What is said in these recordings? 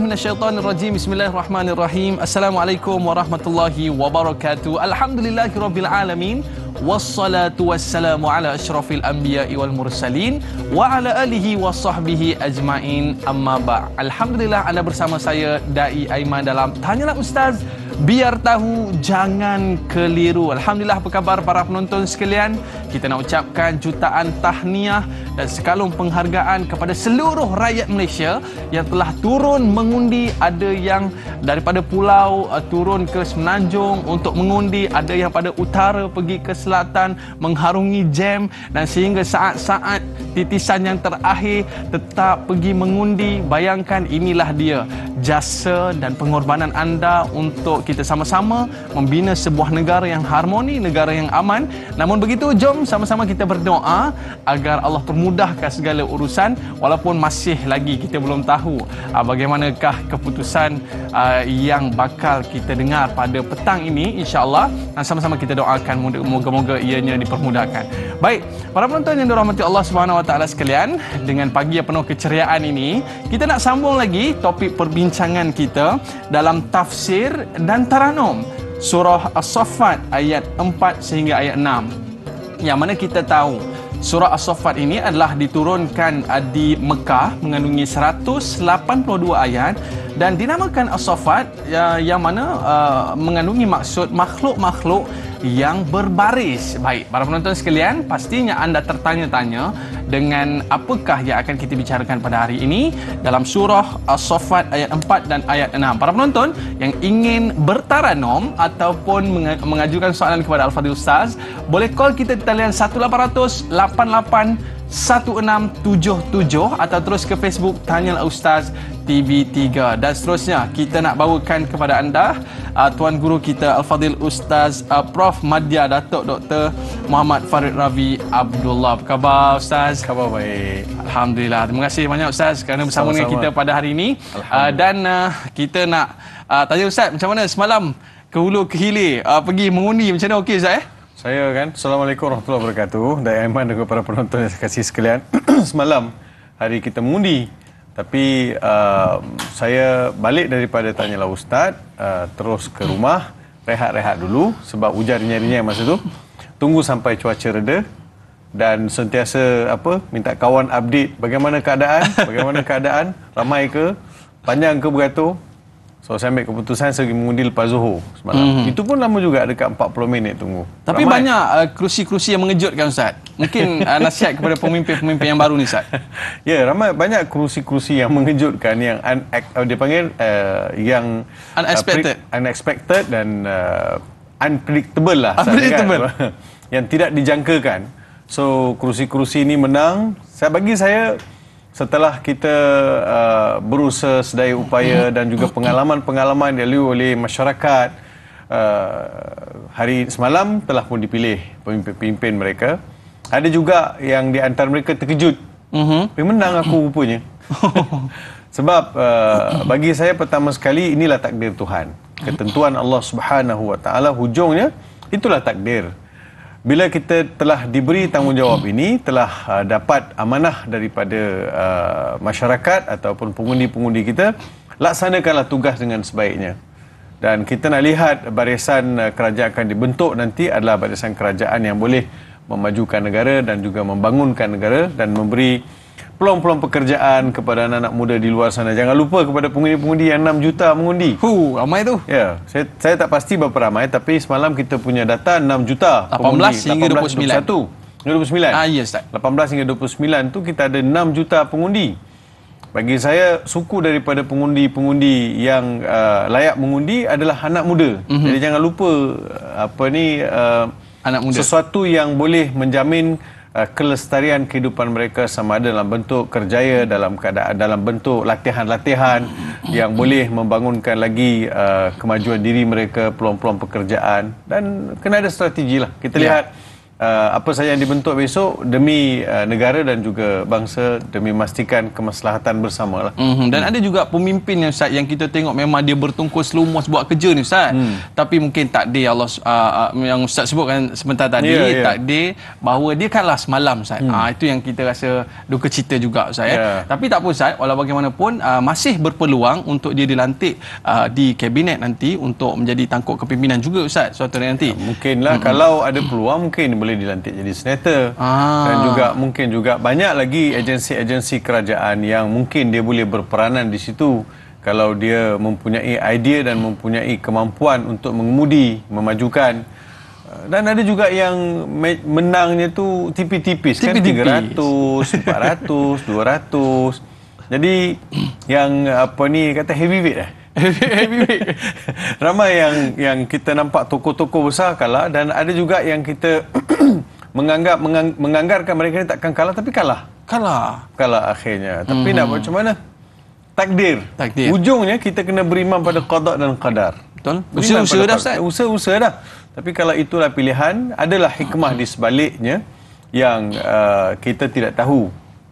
billahi Bismillahirrahmanirrahim. Assalamualaikum warahmatullahi wabarakatuh. Alhamdulillahi alamin. Wassalatu wassalamu ala asyrafil anbiya wal mursalin wa ala alihi wasahbihi ajmain. Amma ba. Alhamdulillah anda bersama saya Dai Aiman dalam Tanyalah Ustaz Biar tahu, jangan keliru. Alhamdulillah, apa khabar para penonton sekalian? Kita nak ucapkan jutaan tahniah dan sekalung penghargaan kepada seluruh rakyat Malaysia yang telah turun mengundi. Ada yang daripada pulau uh, turun ke Semenanjung untuk mengundi. Ada yang pada utara pergi ke selatan mengharungi jam. Dan sehingga saat-saat titisan yang terakhir tetap pergi mengundi. Bayangkan inilah dia jasa dan pengorbanan anda untuk kita kita sama-sama membina sebuah negara yang harmoni, negara yang aman. Namun begitu, jom sama-sama kita berdoa agar Allah permudahkan segala urusan walaupun masih lagi kita belum tahu uh, bagaimanakah keputusan uh, yang bakal kita dengar pada petang ini insya-Allah. Dan sama-sama kita doakan moga-moga ianya dipermudahkan. Baik, para penonton yang dirahmati Allah Subhanahu Wa Taala sekalian, dengan pagi yang penuh keceriaan ini, kita nak sambung lagi topik perbincangan kita dalam tafsir dan dan Taranum surah As-Saffat ayat 4 sehingga ayat 6 yang mana kita tahu surah As-Saffat ini adalah diturunkan di Mekah mengandungi 182 ayat dan dinamakan As-Saffat ya, yang mana uh, mengandungi maksud makhluk-makhluk yang berbaris. Baik, para penonton sekalian, pastinya anda tertanya-tanya dengan apakah yang akan kita bicarakan pada hari ini dalam surah As-Saffat ayat 4 dan ayat 6. Para penonton yang ingin bertaranum ataupun mengajukan soalan kepada Al-Fadhil Ustaz, boleh call kita di talian 1800 88 1677 atau terus ke Facebook Tanyal Ustaz TV3 dan seterusnya kita nak bawakan kepada anda uh, tuan guru kita Al-Fadil Ustaz uh, Prof Madya Datuk Dr Muhammad Farid Ravi Abdullah. Apa khabar Ustaz? Khabar baik. Alhamdulillah. Terima kasih banyak Ustaz kerana bersama dengan kita pada hari ini. Uh, dan uh, kita nak uh, tanya Ustaz macam mana semalam ke hulu ke hilir uh, pergi mengundi macam mana okey Ustaz eh? Saya kan, Assalamualaikum warahmatullahi wabarakatuh Dan Aiman dengan para penonton yang saya kasih sekalian Semalam, hari kita mengundi Tapi uh, saya balik daripada tanyalah Ustaz uh, Terus ke rumah, rehat-rehat dulu Sebab hujan rinyai-rinyai masa tu Tunggu sampai cuaca reda dan sentiasa apa minta kawan update bagaimana keadaan bagaimana keadaan ramai ke panjang ke begitu. So saya ambil keputusan saya mengundi lepas Zuhur semalam. Hmm. Itu pun lama juga dekat 40 minit tunggu. Tapi Ramai. banyak uh, kerusi-kerusi yang mengejutkan Ustaz. Mungkin uh, nasihat kepada pemimpin-pemimpin yang baru ni Ustaz. Ya, yeah, ramai banyak kerusi-kerusi yang mengejutkan yang un- uh, dia panggil uh, yang uh, unexpected uh, unexpected dan uh, unpredictable lah. Unpredictable. yang tidak dijangkakan. So kerusi-kerusi ini menang. Saya bagi saya setelah kita uh, berusaha sedaya upaya dan juga pengalaman-pengalaman dilalui oleh masyarakat uh, hari semalam telah pun dipilih pemimpin-pemimpin mereka ada juga yang di antara mereka terkejut uh-huh. menang aku rupanya sebab uh, bagi saya pertama sekali inilah takdir Tuhan ketentuan Allah Subhanahu Wa Taala hujungnya itulah takdir bila kita telah diberi tanggungjawab ini telah uh, dapat amanah daripada uh, masyarakat ataupun pengundi-pengundi kita laksanakanlah tugas dengan sebaiknya dan kita nak lihat barisan uh, kerajaan akan dibentuk nanti adalah barisan kerajaan yang boleh memajukan negara dan juga membangunkan negara dan memberi peluang-peluang pekerjaan kepada anak-anak muda di luar sana. Jangan lupa kepada pengundi-pengundi yang 6 juta mengundi. Hu, ramai tu. Ya, saya, saya tak pasti berapa ramai tapi semalam kita punya data 6 juta 18 pengundi. hingga 18, hingga 29. Ah, yes, Ustaz. 18 hingga 29 tu kita ada 6 juta pengundi. Bagi saya, suku daripada pengundi-pengundi yang uh, layak mengundi adalah anak muda. Mm-hmm. Jadi jangan lupa uh, apa ni uh, anak muda. Sesuatu yang boleh menjamin Eh, kelestarian kehidupan mereka sama ada dalam bentuk kerjaya dalam keadaan dalam bentuk latihan-latihan yang boleh membangunkan lagi uh, kemajuan diri mereka peluang-peluang pekerjaan dan kena ada strategi lah kita yeah. lihat uh, apa saja yang dibentuk besok demi uh, negara dan juga bangsa demi memastikan kemaslahatan bersama lah. Mm -hmm. Dan mm. ada juga pemimpin yang Ustaz yang kita tengok memang dia bertungkus lumus buat kerja ni Ustaz. Mm. Tapi mungkin takdir Allah uh, yang Ustaz sebutkan sebentar tadi yeah, yeah. takdir bahawa dia kalah semalam Ustaz. Mm. Uh, itu yang kita rasa duka cita juga Ustaz. Yeah. Eh. Ya. Tapi tak apa Ustaz walau bagaimanapun uh, masih berpeluang untuk dia dilantik uh, di kabinet nanti untuk menjadi tangkuk kepimpinan juga Ustaz suatu hari nanti. Ya, mungkinlah mm -hmm. kalau ada peluang mungkin boleh boleh dilantik jadi senator ah. dan juga mungkin juga banyak lagi agensi-agensi kerajaan yang mungkin dia boleh berperanan di situ kalau dia mempunyai idea dan mempunyai kemampuan untuk mengemudi, memajukan eh, dan ada juga yang menangnya tu tipis-tipis kan 300, 400, 200. Jadi yang apa ni kata heavyweight lah. Every week. Ramai yang yang kita nampak toko-toko besar kalah dan ada juga yang kita menganggap mengang, menganggarkan mereka ni takkan kalah tapi kalah. Kalah. Kalah akhirnya. Tapi mm-hmm. nak mhm. macam mana? Takdir. Takdir. Ujungnya kita kena beriman pada qada dan qadar. Betul. Usaha-usaha dah Ustaz. Usaha-usaha dah. Tapi kalau itulah pilihan, adalah hikmah mm-hmm. di sebaliknya yang uh, kita tidak tahu.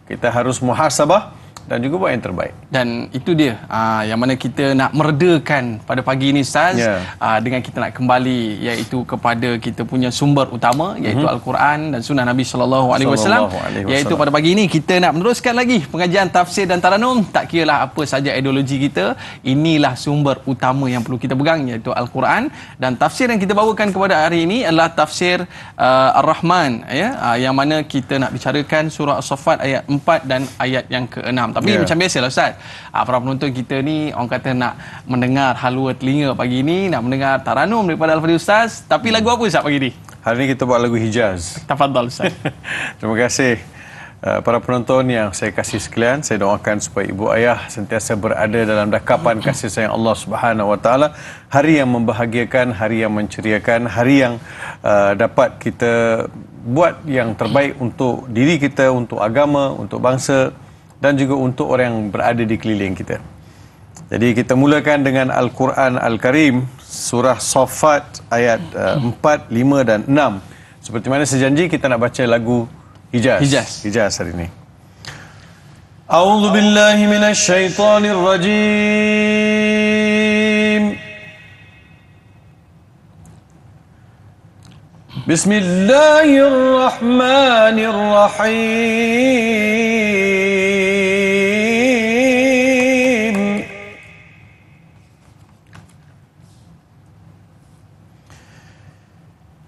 Kita harus muhasabah dan juga buat yang terbaik. Dan itu dia aa, ah, yang mana kita nak meredakan pada pagi ini Ustaz yeah. Ya. dengan kita nak kembali iaitu kepada kita punya sumber utama iaitu mm-hmm. Al-Quran dan Sunnah Nabi Sallallahu Alaihi Wasallam. iaitu pada pagi ini kita nak meneruskan lagi pengajian tafsir dan taranum tak kira apa saja ideologi kita inilah sumber utama yang perlu kita pegang iaitu Al-Quran dan tafsir yang kita bawakan kepada hari ini adalah tafsir uh, Ar-Rahman ya? aa, ah, yang mana kita nak bicarakan surah As-Saffat ayat 4 dan ayat yang ke-6 tapi yeah. macam biasalah Ustaz uh, Para penonton kita ni Orang kata nak mendengar halua telinga pagi ni Nak mendengar Taranum daripada Al-Fadhil Ustaz Tapi lagu apa Ustaz pagi ni? Hari ni kita buat lagu Hijaz Tafadhal Ustaz Terima kasih Uh, para penonton yang saya kasih sekalian, saya doakan supaya ibu ayah sentiasa berada dalam dakapan kasih sayang Allah Subhanahu Wa Hari yang membahagiakan, hari yang menceriakan, hari yang uh, dapat kita buat yang terbaik untuk diri kita, untuk agama, untuk bangsa dan juga untuk orang yang berada di keliling kita. Jadi kita mulakan dengan Al-Quran Al-Karim surah Saffat ayat uh, 4, 5 dan 6. Seperti mana sejanji kita nak baca lagu Hijaz. Hijaz, Hijaz hari ini. A'udzu billahi minasy syaithanir rajim. Bismillahirrahmanirrahim.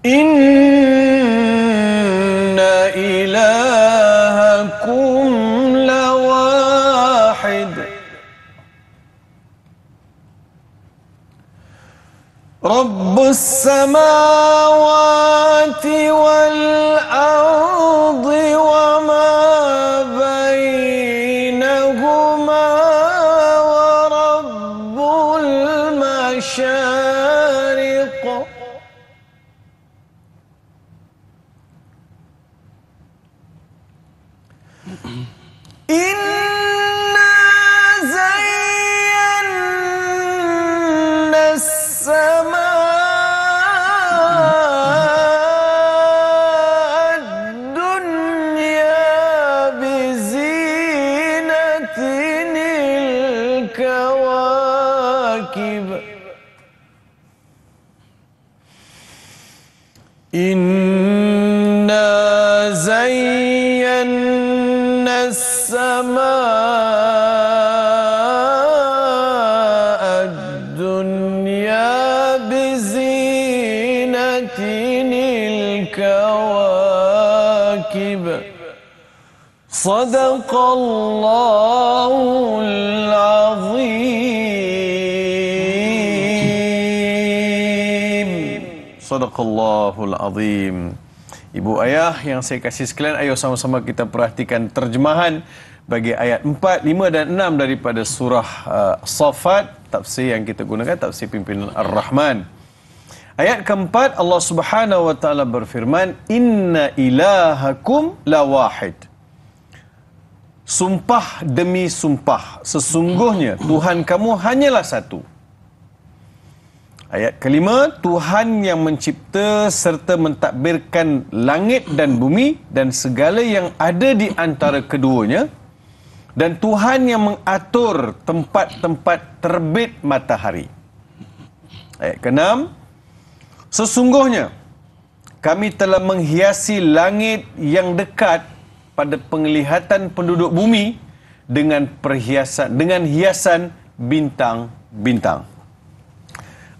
إن إلهكم لواحد رب السماوات والأرض صدق الله العظيم صدق الله العظيم Ibu ayah yang saya kasih sekalian ayo sama-sama kita perhatikan terjemahan bagi ayat 4, 5 dan 6 daripada surah uh, Safat tafsir yang kita gunakan tafsir pimpinan Ar-Rahman. Ayat keempat Allah Subhanahu wa taala berfirman inna ilahakum la wahid. Sumpah demi sumpah, sesungguhnya Tuhan kamu hanyalah satu. Ayat kelima, Tuhan yang mencipta serta mentadbirkan langit dan bumi dan segala yang ada di antara keduanya dan Tuhan yang mengatur tempat-tempat terbit matahari. Ayat keenam, sesungguhnya kami telah menghiasi langit yang dekat pada penglihatan penduduk bumi dengan perhiasan dengan hiasan bintang-bintang.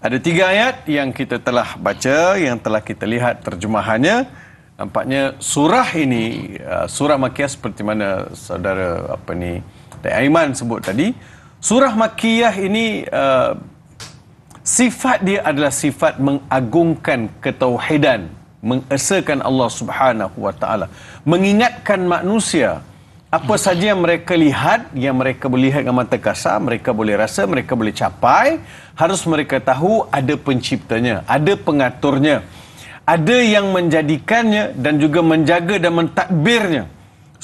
Ada tiga ayat yang kita telah baca, yang telah kita lihat terjemahannya. Nampaknya surah ini, uh, surah makiyah seperti mana saudara apa ni, Dek Aiman sebut tadi. Surah makiyah ini uh, sifat dia adalah sifat mengagungkan ketauhidan mengesakan Allah Subhanahu Wa Taala, mengingatkan manusia apa saja yang mereka lihat, yang mereka boleh lihat dengan mata kasar, mereka boleh rasa, mereka boleh capai, harus mereka tahu ada penciptanya, ada pengaturnya, ada yang menjadikannya dan juga menjaga dan mentadbirnya.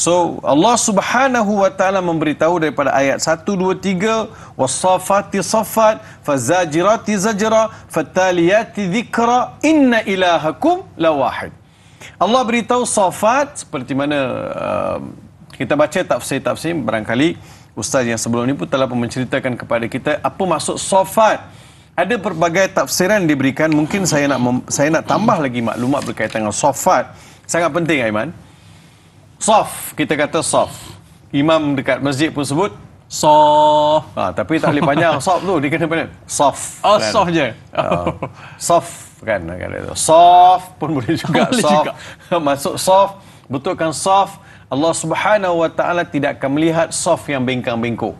So Allah Subhanahu wa taala memberitahu daripada ayat 1 2 3 wasafati safat fazajirati zajra fataliyati dzikra inna ilahakum wahid. Allah beritahu safat seperti mana uh, kita baca tafsir-tafsir barangkali ustaz yang sebelum ini pun telah pun menceritakan kepada kita apa maksud safat. Ada pelbagai tafsiran diberikan mungkin saya nak saya nak tambah lagi maklumat berkaitan dengan safat. Sangat penting Aiman. Sof, kita kata sof. Imam dekat masjid pun sebut Sof. Ha, tapi tak boleh panjang sof tu, dia kena panjang. Sof. Oh, kan? sof je. Uh, sof kan kata kan, itu. Kan. Sof pun boleh juga. Boleh sof. Juga. Masuk sof, betulkan sof. Allah Subhanahu Wa Taala tidak akan melihat sof yang bengkang-bengkok.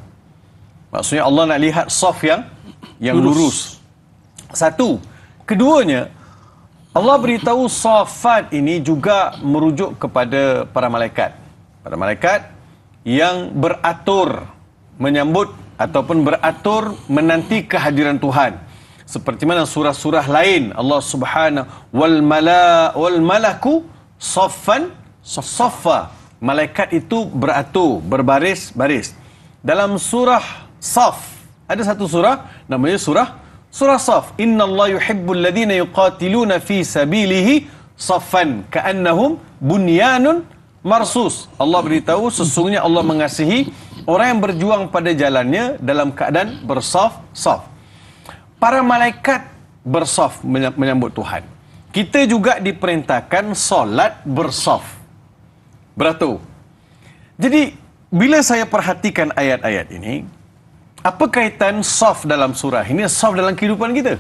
Maksudnya Allah nak lihat sof yang yang lurus. lurus. Satu, keduanya Allah beritahu Safat ini juga merujuk kepada para malaikat. Para malaikat yang beratur menyambut ataupun beratur menanti kehadiran Tuhan. Seperti mana surah-surah lain Allah Subhanahu wal mala wal malaku saffan saffa malaikat itu beratur berbaris-baris. Dalam surah Saf ada satu surah namanya surah Surah Saf, "Inna Allah yuhibbul ladzina yuqatiluna fi sabilihi Safan ka'annahum bunyanun marsus." Allah beritahu sesungguhnya Allah mengasihi orang yang berjuang pada jalannya dalam keadaan bersaf-saf. Para malaikat bersaf menyambut Tuhan. Kita juga diperintahkan solat bersaf. Beratur. Jadi bila saya perhatikan ayat-ayat ini, apa kaitan soft dalam surah ini soft dalam kehidupan kita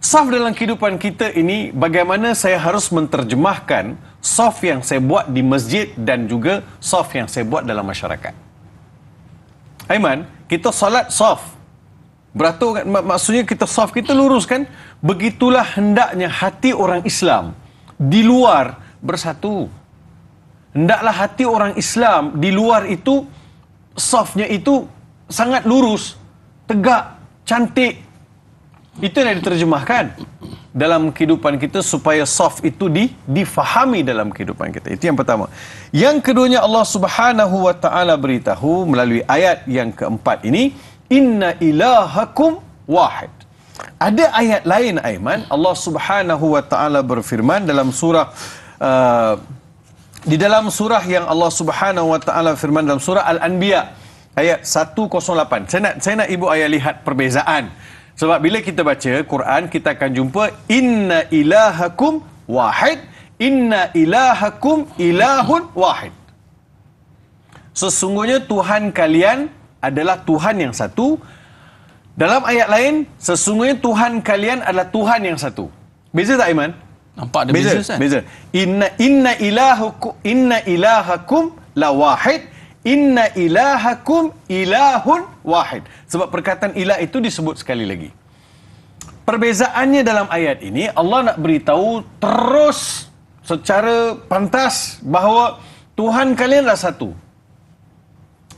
soft dalam kehidupan kita ini bagaimana saya harus menterjemahkan soft yang saya buat di masjid dan juga soft yang saya buat dalam masyarakat Aiman kita solat soft Beratur, kan? mak- maksudnya kita soft, kita lurus kan? Begitulah hendaknya hati orang Islam di luar bersatu. Hendaklah hati orang Islam di luar itu softnya itu sangat lurus, tegak, cantik. Itu yang diterjemahkan dalam kehidupan kita supaya soft itu di, difahami dalam kehidupan kita. Itu yang pertama. Yang keduanya Allah subhanahu wa ta'ala beritahu melalui ayat yang keempat ini. Inna ilahakum wahid. Ada ayat lain Aiman. Allah subhanahu wa ta'ala berfirman dalam surah... Uh, di dalam surah yang Allah Subhanahu wa taala firman dalam surah Al-Anbiya ayat 108. Saya nak saya nak ibu ayah lihat perbezaan. Sebab bila kita baca Quran kita akan jumpa inna ilahakum wahid inna ilahakum ilahun wahid. Sesungguhnya Tuhan kalian adalah Tuhan yang satu. Dalam ayat lain sesungguhnya Tuhan kalian adalah Tuhan yang satu. Beza tak Iman? Nampak ada beza, kan? beza Inna inna ilahukum inna ilahakum la wahid. Inna ilahakum ilahun wahid. Sebab perkataan ilah itu disebut sekali lagi. Perbezaannya dalam ayat ini Allah nak beritahu terus secara pantas bahawa Tuhan kalian adalah satu.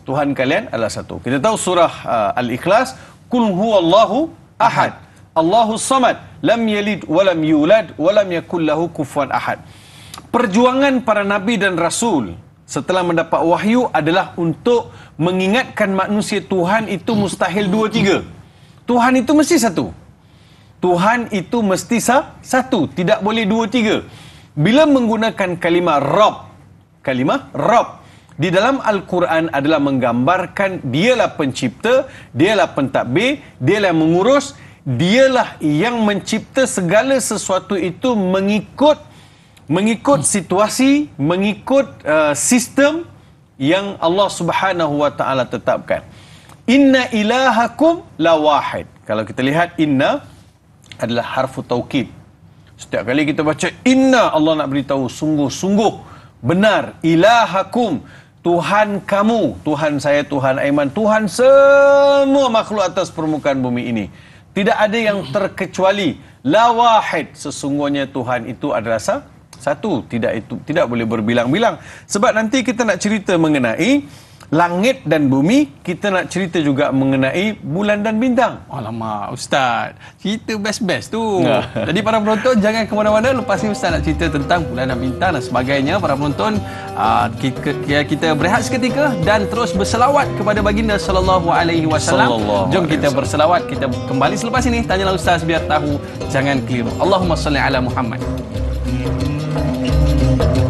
Tuhan kalian adalah satu. Kita tahu surah uh, Al-Ikhlas, Kul huwallahu ahad. ahad. Allahu samad lam yalid wa lam yulad wa lam yakul lahu kufuwan ahad. Perjuangan para nabi dan rasul setelah mendapat wahyu adalah untuk mengingatkan manusia Tuhan itu mustahil dua tiga. Tuhan itu mesti satu. Tuhan itu mesti sah, satu, tidak boleh dua tiga. Bila menggunakan kalimah Rabb, kalimah Rabb di dalam Al-Quran adalah menggambarkan dialah pencipta, dialah pentadbir, dialah mengurus, dialah yang mencipta segala sesuatu itu mengikut mengikut situasi mengikut uh, sistem yang Allah Subhanahu wa taala tetapkan inna ilahakum la wahid kalau kita lihat inna adalah harfu taukid setiap kali kita baca inna Allah nak beritahu sungguh-sungguh benar ilahakum Tuhan kamu, Tuhan saya, Tuhan Aiman, Tuhan semua makhluk atas permukaan bumi ini. Tidak ada yang terkecuali la wahid sesungguhnya Tuhan itu adalah satu tidak itu tidak boleh berbilang-bilang sebab nanti kita nak cerita mengenai langit dan bumi, kita nak cerita juga mengenai bulan dan bintang. Alamak, Ustaz. Cerita best-best tu. Ya. Jadi para penonton, jangan ke mana-mana. Lepas ni Ustaz nak cerita tentang bulan dan bintang dan sebagainya. Para penonton, ah, ya, kita berehat seketika dan terus berselawat kepada baginda Sallallahu Alaihi Wasallam. Jom kita berselawat. Kita kembali selepas ini. Tanyalah Ustaz biar tahu. Jangan keliru. Allahumma salli ala Muhammad. Thank you.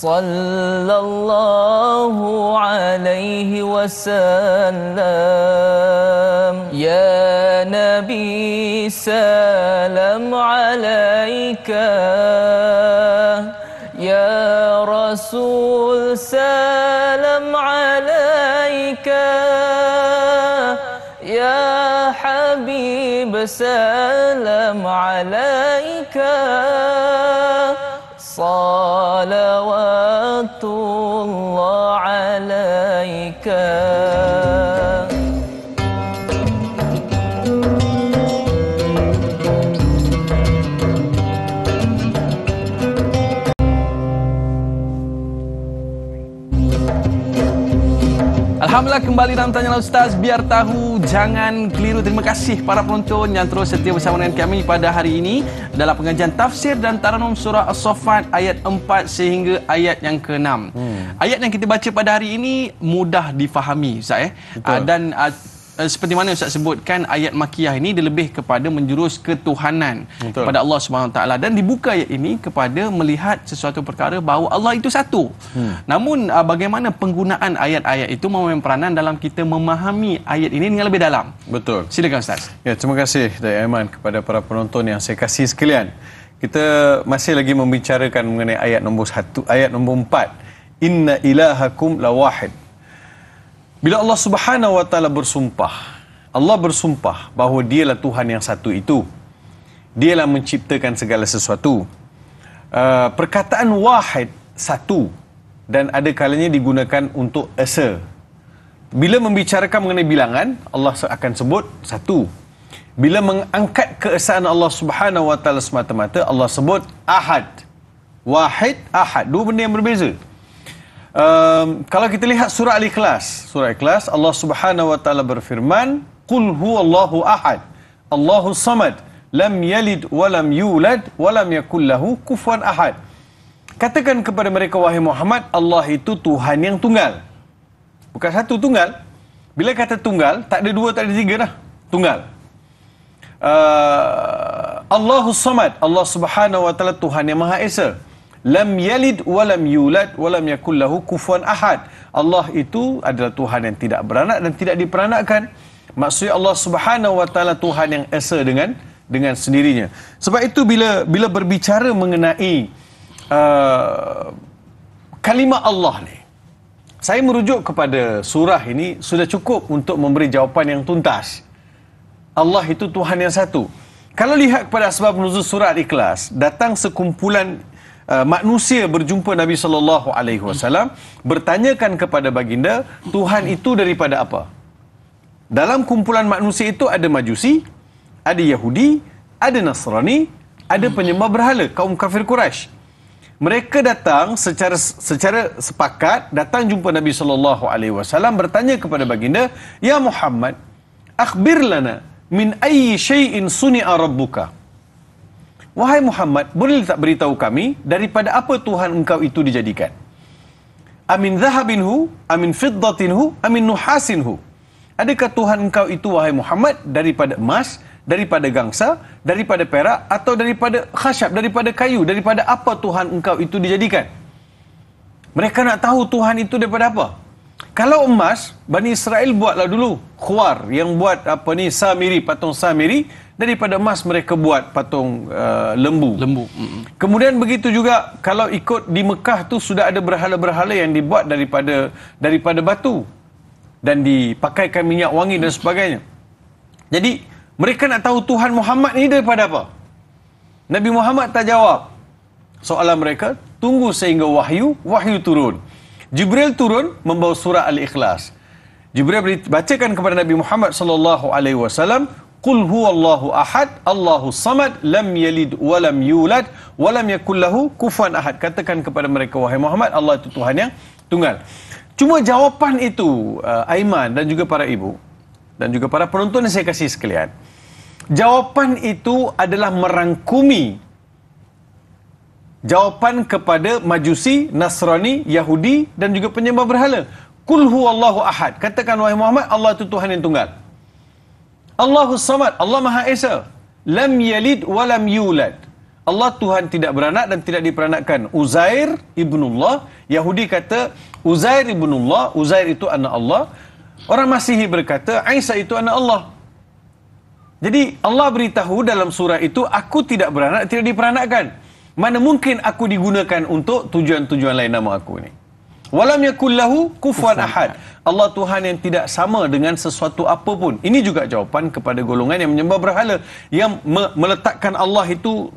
صلى الله عليه وسلم يا نبي سلام عليك يا رسول سلام عليك يا حبيب سلام عليك Alhamdulillah kembali dalam Tanya Ustaz Biar tahu jangan keliru Terima kasih para penonton yang terus setia bersama dengan kami pada hari ini Dalam pengajian Tafsir dan Taranum Surah As-Sofat Ayat 4 sehingga ayat yang ke-6 hmm. Ayat yang kita baca pada hari ini mudah difahami Ustaz eh? Ah, dan uh, Eh, seperti mana Ustaz sebutkan ayat makiyah ini dia lebih kepada menjurus ketuhanan Betul. kepada Allah SWT dan dibuka ayat ini kepada melihat sesuatu perkara bahawa Allah itu satu hmm. namun eh, bagaimana penggunaan ayat-ayat itu memainkan peranan dalam kita memahami ayat ini dengan lebih dalam Betul. silakan Ustaz ya, terima kasih Dari Aiman kepada para penonton yang saya kasih sekalian kita masih lagi membicarakan mengenai ayat nombor satu ayat nombor empat inna ilahakum wahid. Bila Allah Subhanahu wa taala bersumpah, Allah bersumpah bahawa lah Tuhan yang satu itu. Dia Dialah menciptakan segala sesuatu. Uh, perkataan wahid satu dan ada kalanya digunakan untuk esa. Bila membicarakan mengenai bilangan, Allah akan sebut satu. Bila mengangkat keesaan Allah Subhanahu wa taala semata-mata, Allah sebut ahad. Wahid, ahad, dua benda yang berbeza. Um, kalau kita lihat surah Al-Ikhlas, surah Ikhlas Allah Subhanahu wa taala berfirman, "Qul huwallahu ahad, Allahus samad, lam yalid wa lam yulad wa lam yakul lahu kufuwan ahad." Katakan kepada mereka wahai Muhammad, Allah itu Tuhan yang tunggal. Bukan satu tunggal. Bila kata tunggal, tak ada dua, tak ada tiga dah. Tunggal. Uh, eh, Allahus samad, Allah Subhanahu wa taala Tuhan yang Maha Esa lam yalid wa lam yulad wa lam yakul lahu ahad. Allah itu adalah Tuhan yang tidak beranak dan tidak diperanakkan. Maksudnya Allah Subhanahu wa taala Tuhan yang esa dengan dengan sendirinya. Sebab itu bila bila berbicara mengenai uh, kalimah Allah ni saya merujuk kepada surah ini sudah cukup untuk memberi jawapan yang tuntas. Allah itu Tuhan yang satu. Kalau lihat kepada sebab nuzul surah Al-Ikhlas, datang sekumpulan Uh, manusia berjumpa Nabi sallallahu alaihi wasallam bertanyakan kepada baginda Tuhan itu daripada apa? Dalam kumpulan manusia itu ada Majusi, ada Yahudi, ada Nasrani, ada penyembah berhala kaum kafir Quraisy. Mereka datang secara secara sepakat datang jumpa Nabi sallallahu alaihi wasallam bertanya kepada baginda, "Ya Muhammad, akhbir lana min ayyi shay'in suni'a rabbuka?" Wahai Muhammad, boleh tak beritahu kami daripada apa Tuhan engkau itu dijadikan? Amin zahabinhu, amin fiddatin amin nuhasinhu. Adakah Tuhan engkau itu, wahai Muhammad, daripada emas, daripada gangsa, daripada perak, atau daripada khasyap, daripada kayu, daripada apa Tuhan engkau itu dijadikan? Mereka nak tahu Tuhan itu daripada apa? Kalau emas, Bani Israel buatlah dulu. Khuar yang buat apa ni, Samiri, patung Samiri, daripada emas mereka buat patung uh, lembu. Lembu. Mm-hmm. Kemudian begitu juga kalau ikut di Mekah tu sudah ada berhala-berhala yang dibuat daripada daripada batu dan dipakaikan minyak wangi dan sebagainya. Jadi mereka nak tahu Tuhan Muhammad ni daripada apa? Nabi Muhammad tak jawab soalan mereka, tunggu sehingga wahyu, wahyu turun. Jibril turun membawa surah Al-Ikhlas. Jibril bacakan kepada Nabi Muhammad sallallahu alaihi wasallam Qul Allahu ahad, Allahu samad, lam yalid wa yulad wa lam kufan lahu ahad. Katakan kepada mereka wahai Muhammad, Allah itu Tuhan yang tunggal. Cuma jawapan itu uh, Aiman dan juga para ibu dan juga para penonton yang saya kasih sekalian. Jawapan itu adalah merangkumi jawapan kepada Majusi, Nasrani, Yahudi dan juga penyembah berhala. Kulhu Allahu ahad. Katakan wahai Muhammad, Allah itu Tuhan yang tunggal. Allahus Samad, Allah Maha Esa. Lam yalid wa lam yulad. Allah Tuhan tidak beranak dan tidak diperanakkan. Uzair Allah Yahudi kata Uzair Allah Uzair itu anak Allah. Orang Masihi berkata Isa itu anak Allah. Jadi Allah beritahu dalam surah itu aku tidak beranak, tidak diperanakkan. Mana mungkin aku digunakan untuk tujuan-tujuan lain nama aku ini? Walam yakul lahu kufuan ahad. Allah Tuhan yang tidak sama dengan sesuatu apapun. Ini juga jawapan kepada golongan yang menyembah berhala. Yang me meletakkan Allah itu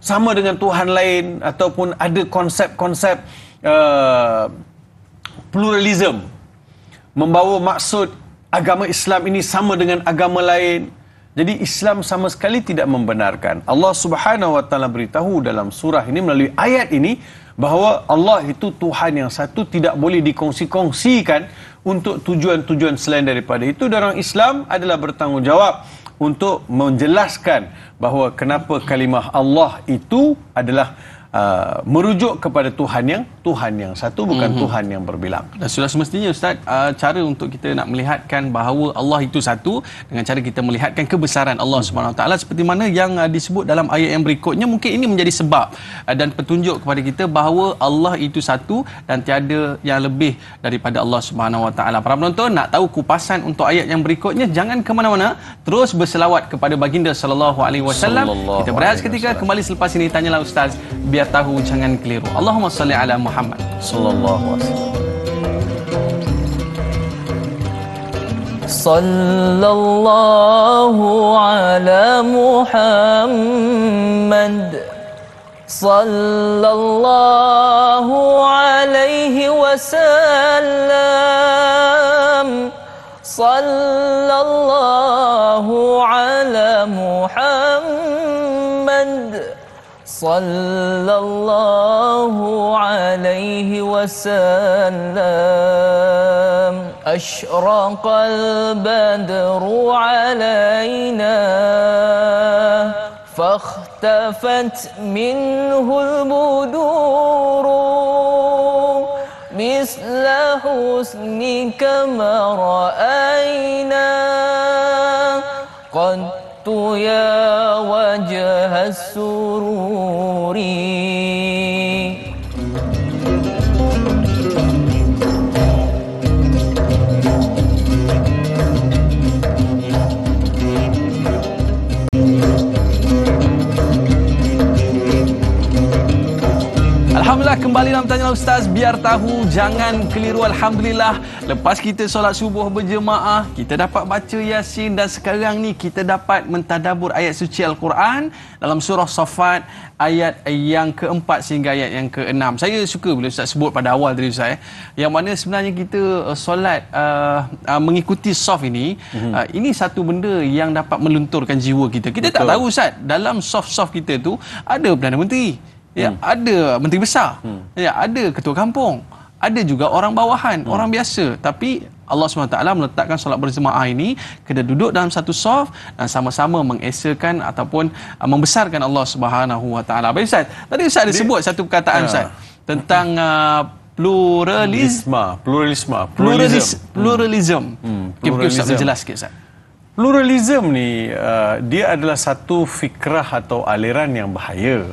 sama dengan Tuhan lain. Ataupun ada konsep-konsep uh, pluralism. Membawa maksud agama Islam ini sama dengan agama lain. Jadi Islam sama sekali tidak membenarkan. Allah Subhanahu Wa Taala beritahu dalam surah ini melalui ayat ini bahawa Allah itu Tuhan yang satu tidak boleh dikongsi-kongsikan untuk tujuan-tujuan selain daripada itu dan orang Islam adalah bertanggungjawab untuk menjelaskan bahawa kenapa kalimah Allah itu adalah uh, merujuk kepada Tuhan yang Tuhan yang satu bukan mm-hmm. Tuhan yang berbilang. Dan sudah semestinya ustaz uh, cara untuk kita nak melihatkan bahawa Allah itu satu dengan cara kita melihatkan kebesaran Allah mm-hmm. Subhanahu taala seperti mana yang uh, disebut dalam ayat yang berikutnya mungkin ini menjadi sebab uh, dan petunjuk kepada kita bahawa Allah itu satu dan tiada yang lebih daripada Allah Subhanahu Wa Taala. Para penonton nak tahu kupasan untuk ayat yang berikutnya jangan ke mana-mana terus berselawat kepada baginda sallallahu alaihi wasallam. Kita berehat seketika kembali selepas ini tanyalah ustaz biar setiap tahu jangan keliru. Allahumma salli ala Muhammad sallallahu alaihi wasallam. Sallallahu ala Muhammad sallallahu alaihi wasallam. Sallallahu ala Muhammad صلى الله عليه وسلم أشرق البدر علينا فاختفت منه البدور مثل حسنك ما رأينا قد ذقت يا وجه السرور itulah kembali dalam tanya ustaz biar tahu jangan keliru alhamdulillah lepas kita solat subuh berjemaah kita dapat baca yasin dan sekarang ni kita dapat mentadabur ayat suci al-Quran dalam surah Safat ayat yang keempat sehingga ayat yang keenam saya suka bila ustaz sebut pada awal tadi ustaz eh yang mana sebenarnya kita uh, solat uh, uh, mengikuti saf ini mhm. uh, ini satu benda yang dapat melunturkan jiwa kita kita Betul. tak tahu ustaz dalam saf-saf kita tu ada perdana menteri ya hmm. ada menteri besar hmm. ya ada ketua kampung ada juga orang bawahan hmm. orang biasa tapi Allah SWT meletakkan solat berjemaah ini kena duduk dalam satu soft dan sama-sama mengesakan ataupun uh, membesarkan Allah Subhanahu Wa Taala baik Ustaz tadi Ustaz ada sebut satu perkataan ya. Ustaz tentang uh, Pluralisme. Pluralisme. pluralisme. Pluralism. Hmm. Pluralism. Okay, pluralism. Kita jelaskan. Pluralisme. ni uh, dia adalah satu fikrah atau aliran yang bahaya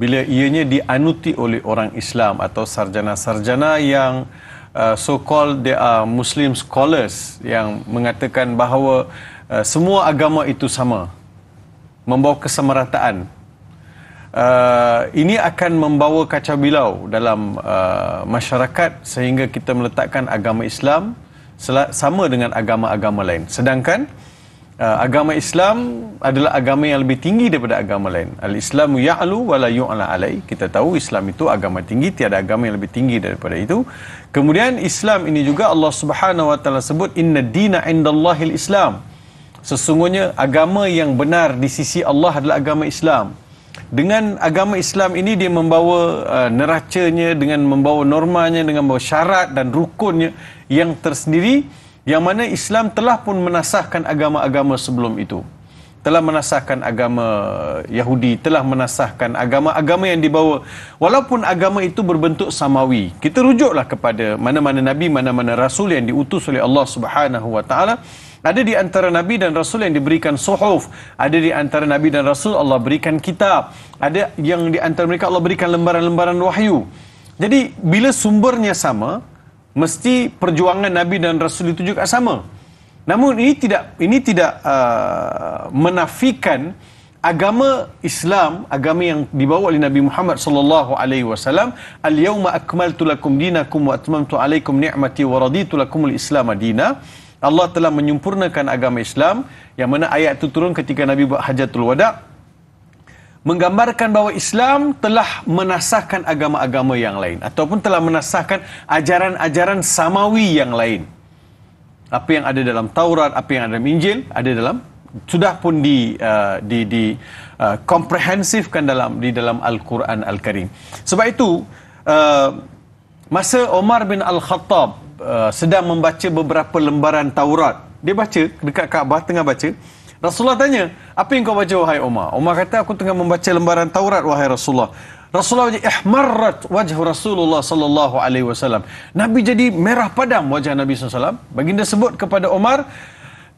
bila ianya dianuti oleh orang Islam atau sarjana-sarjana yang uh, so-called they uh, are Muslim scholars yang mengatakan bahawa uh, semua agama itu sama membawa kesemerataan uh, ini akan membawa kacau bilau dalam uh, masyarakat sehingga kita meletakkan agama Islam sama dengan agama-agama lain sedangkan uh, agama Islam adalah agama yang lebih tinggi daripada agama lain. Al-Islamu ya'lu wa la yu'la alai. Kita tahu Islam itu agama tinggi, tiada agama yang lebih tinggi daripada itu. Kemudian Islam ini juga Allah Subhanahu wa taala sebut inna dina indallahi al-Islam. Sesungguhnya agama yang benar di sisi Allah adalah agama Islam. Dengan agama Islam ini dia membawa uh, neracanya dengan membawa normanya dengan membawa syarat dan rukunnya yang tersendiri yang mana Islam telah pun menasahkan agama-agama sebelum itu telah menasahkan agama Yahudi telah menasahkan agama-agama yang dibawa walaupun agama itu berbentuk samawi kita rujuklah kepada mana-mana nabi mana-mana rasul yang diutus oleh Allah Subhanahu ada di antara nabi dan rasul yang diberikan suhuf ada di antara nabi dan rasul Allah berikan kitab ada yang di antara mereka Allah berikan lembaran-lembaran wahyu jadi bila sumbernya sama mesti perjuangan Nabi dan Rasul itu juga sama. Namun ini tidak ini tidak uh, menafikan agama Islam, agama yang dibawa oleh Nabi Muhammad sallallahu alaihi wasallam, "Al-yawma akmaltu lakum dinakum wa atmamtu alaikum ni'mati wa raditu lakumul Islam dina." Allah telah menyempurnakan agama Islam yang mana ayat itu turun ketika Nabi buat hajatul wada' menggambarkan bahawa Islam telah menasahkan agama-agama yang lain ataupun telah menasahkan ajaran-ajaran samawi yang lain. Apa yang ada dalam Taurat, apa yang ada dalam Injil, ada dalam sudah pun di uh, di di uh, komprehensifkan dalam di dalam Al-Quran Al-Karim. Sebab itu uh, masa Omar bin Al-Khattab uh, sedang membaca beberapa lembaran Taurat, dia baca dekat Kaabah tengah baca Rasulullah tanya, apa yang kau baca wahai Umar? Umar kata, aku tengah membaca lembaran Taurat wahai Rasulullah. Rasulullah jadi ihmarrat eh, wajah Rasulullah sallallahu alaihi wasallam. Nabi jadi merah padam wajah Nabi sallallahu alaihi wasallam. Baginda sebut kepada Umar,